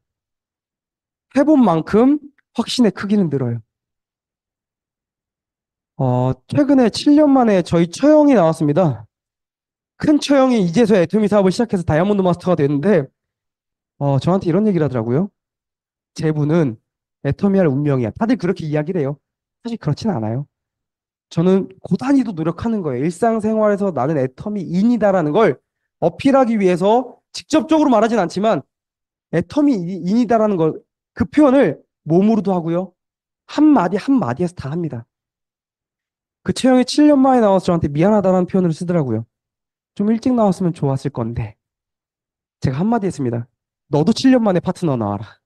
해본 만큼 확신의 크기는 늘어요. 어, 최근에 7년 만에 저희 처형이 나왔습니다. 큰 처형이 이제서야 애터미 사업을 시작해서 다이아몬드 마스터가 됐는데 어, 저한테 이런 얘기를 하더라고요. 제부는 애터미할 운명이야. 다들 그렇게 이야기를 해요. 사실 그렇진 않아요. 저는 고단위도 노력하는 거예요. 일상생활에서 나는 애터미인이다라는 걸 어필하기 위해서 직접적으로 말하진 않지만 애터미인이다라는 걸 그 표현을 몸으로도 하고요. 한마디 한마디에서 다 합니다. 그 채영이 7년 만에 나와서 저한테 미안하다라는 표현을 쓰더라고요. 좀 일찍 나왔으면 좋았을 건데 제가 한마디 했습니다. 너도 7년 만에 파트너 나와라.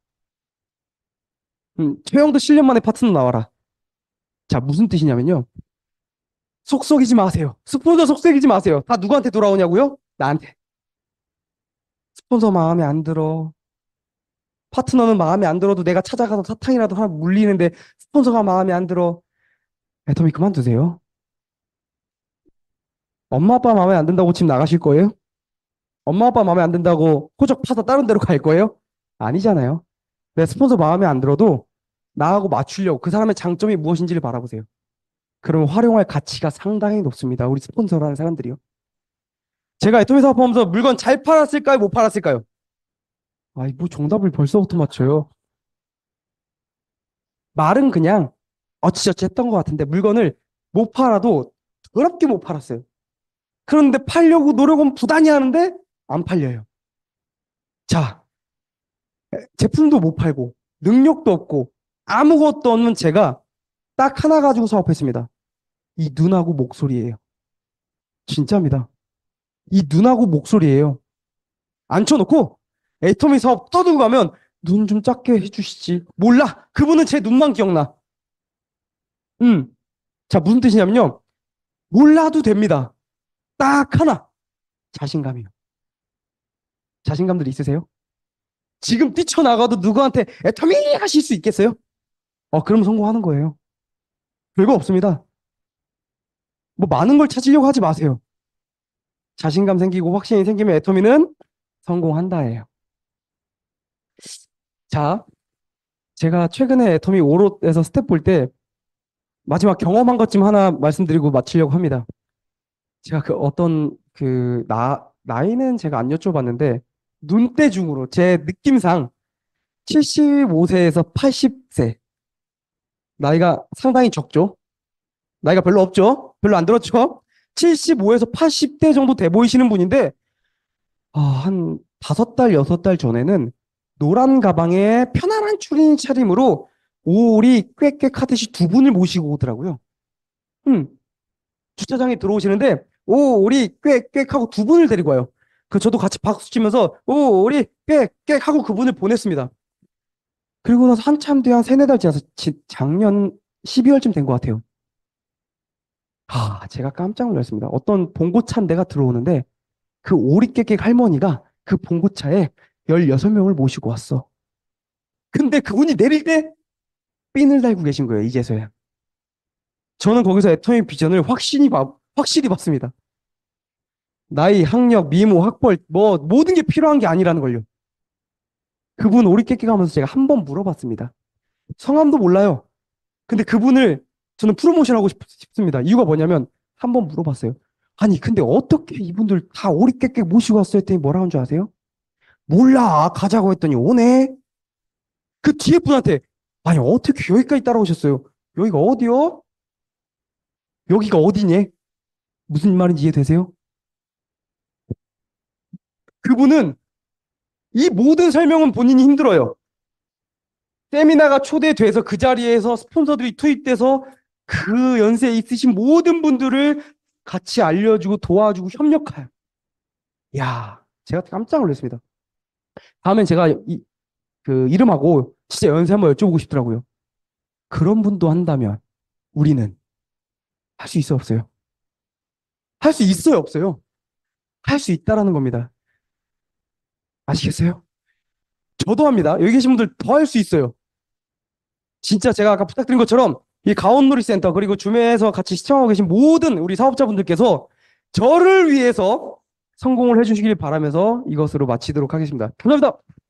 음, 최영도 7년 만에 파트너 나와라. 자, 무슨 뜻이냐면요. 속속이지 마세요. 스폰서 속속이지 마세요. 다 누구한테 돌아오냐고요? 나한테. 스폰서 마음에 안 들어. 파트너는 마음에 안 들어도 내가 찾아가서 사탕이라도 하나 물리는데 스폰서가 마음에 안 들어. 애터미 그만두세요. 엄마 아빠 마음에 안 든다고 집 나가실 거예요? 엄마 아빠 마음에 안 든다고 호적 파서 다른 데로 갈 거예요? 아니잖아요. 내 스폰서 마음에 안 들어도 나하고 맞추려고 그 사람의 장점이 무엇인지를 바라보세요. 그러면 활용할 가치가 상당히 높습니다. 우리 스폰서라는 사람들이요. 제가 애토미 사업하면서 물건 잘 팔았을까요? 못 팔았을까요? 아이, 뭐 정답을 벌써부터 맞춰요. 말은 그냥 어찌저찌 했던 것 같은데 물건을 못 팔아도 더럽게 못 팔았어요. 그런데 팔려고 노력은 부단히 하는데 안 팔려요. 자, 제품도 못 팔고 능력도 없고 아무것도 없는 제가 딱 하나 가지고 사업했습니다. 이 눈하고 목소리예요. 진짜입니다. 이 눈하고 목소리예요. 앉혀놓고 애터미 사업 떠들고 가면 눈 좀 작게 해주시지. 몰라. 그분은 제 눈만 기억나. 음. 자, 무슨 뜻이냐면요. 몰라도 됩니다. 딱 하나. 자신감이요. 자신감들 있으세요? 지금 뛰쳐나가도 누구한테 애터미 하실 수 있겠어요? 어, 그럼 성공하는 거예요. 별거 없습니다. 뭐 많은 걸 찾으려고 하지 마세요. 자신감 생기고 확신이 생기면 애터미는 성공한다예요. 자, 제가 최근에 애터미 오롯에서 스텝 볼 때 마지막 경험한 것쯤 하나 말씀드리고 마치려고 합니다. 제가 그 어떤 그 나, 나이는 제가 안 여쭤봤는데 눈대 중으로 제 느낌상 75세에서 80 나이가 상당히 적죠. 나이가 별로 없죠. 별로 안 들었죠. 75에서 80대 정도 돼 보이시는 분인데 아, 한 다섯 달 여섯 달 전에는 노란 가방에 편안한 추린 차림으로 오리 꽥꽥 하듯이 두 분을 모시고 오더라고요. 음. 주차장에 들어오시는데 오리 꽥꽥 하고 두 분을 데리고 와요. 그 저도 같이 박수 치면서 오리 꽥꽥 하고 그분을 보냈습니다. 그리고 나서 한참 뒤에 한 세네 달 지나서 작년 12월쯤 된 것 같아요. 아, 제가 깜짝 놀랐습니다. 어떤 봉고차인 데가 들어오는데 그 오리깨깨 할머니가 그 봉고차에 16명을 모시고 왔어. 근데 그분이 내릴 때 핀을 달고 계신 거예요, 이제서야. 저는 거기서 애터미 비전을 확신이 봐, 확실히 봤습니다. 나이, 학력, 미모, 학벌, 뭐, 모든 게 필요한 게 아니라는 걸요. 그분 오리깨끼 가면서 제가 한 번 물어봤습니다. 성함도 몰라요. 근데 그분을 저는 프로모션하고 싶습니다. 이유가 뭐냐면 한 번 물어봤어요. 아니 근데 어떻게 이분들 다 오리깨끼 모시고 왔어요 했더니 뭐라 한 줄 아세요? 몰라 가자고 했더니 오네. 그 뒤에 분한테 아니 어떻게 여기까지 따라오셨어요? 여기가 어디요? 여기가 어디니? 무슨 말인지 이해되세요? 그분은 이 모든 설명은 본인이 힘들어요. 세미나가 초대돼서 그 자리에서 스폰서들이 투입돼서 그 연세에 있으신 모든 분들을 같이 알려주고 도와주고 협력할. 야, 제가 깜짝 놀랐습니다. 다음엔 제가 이, 그 이름하고 진짜 연세 한번 여쭤보고 싶더라고요. 그런 분도 한다면 우리는 할 수 있어 없어요? 할 수 있어요 없어요? 할 수 있다라는 겁니다. 아시겠어요? 저도 합니다. 여기 계신 분들 더 할 수 있어요. 진짜 제가 아까 부탁드린 것처럼 이 가온놀이센터 그리고 주매에서 같이 시청하고 계신 모든 우리 사업자분들께서 저를 위해서 성공을 해주시길 바라면서 이것으로 마치도록 하겠습니다. 감사합니다.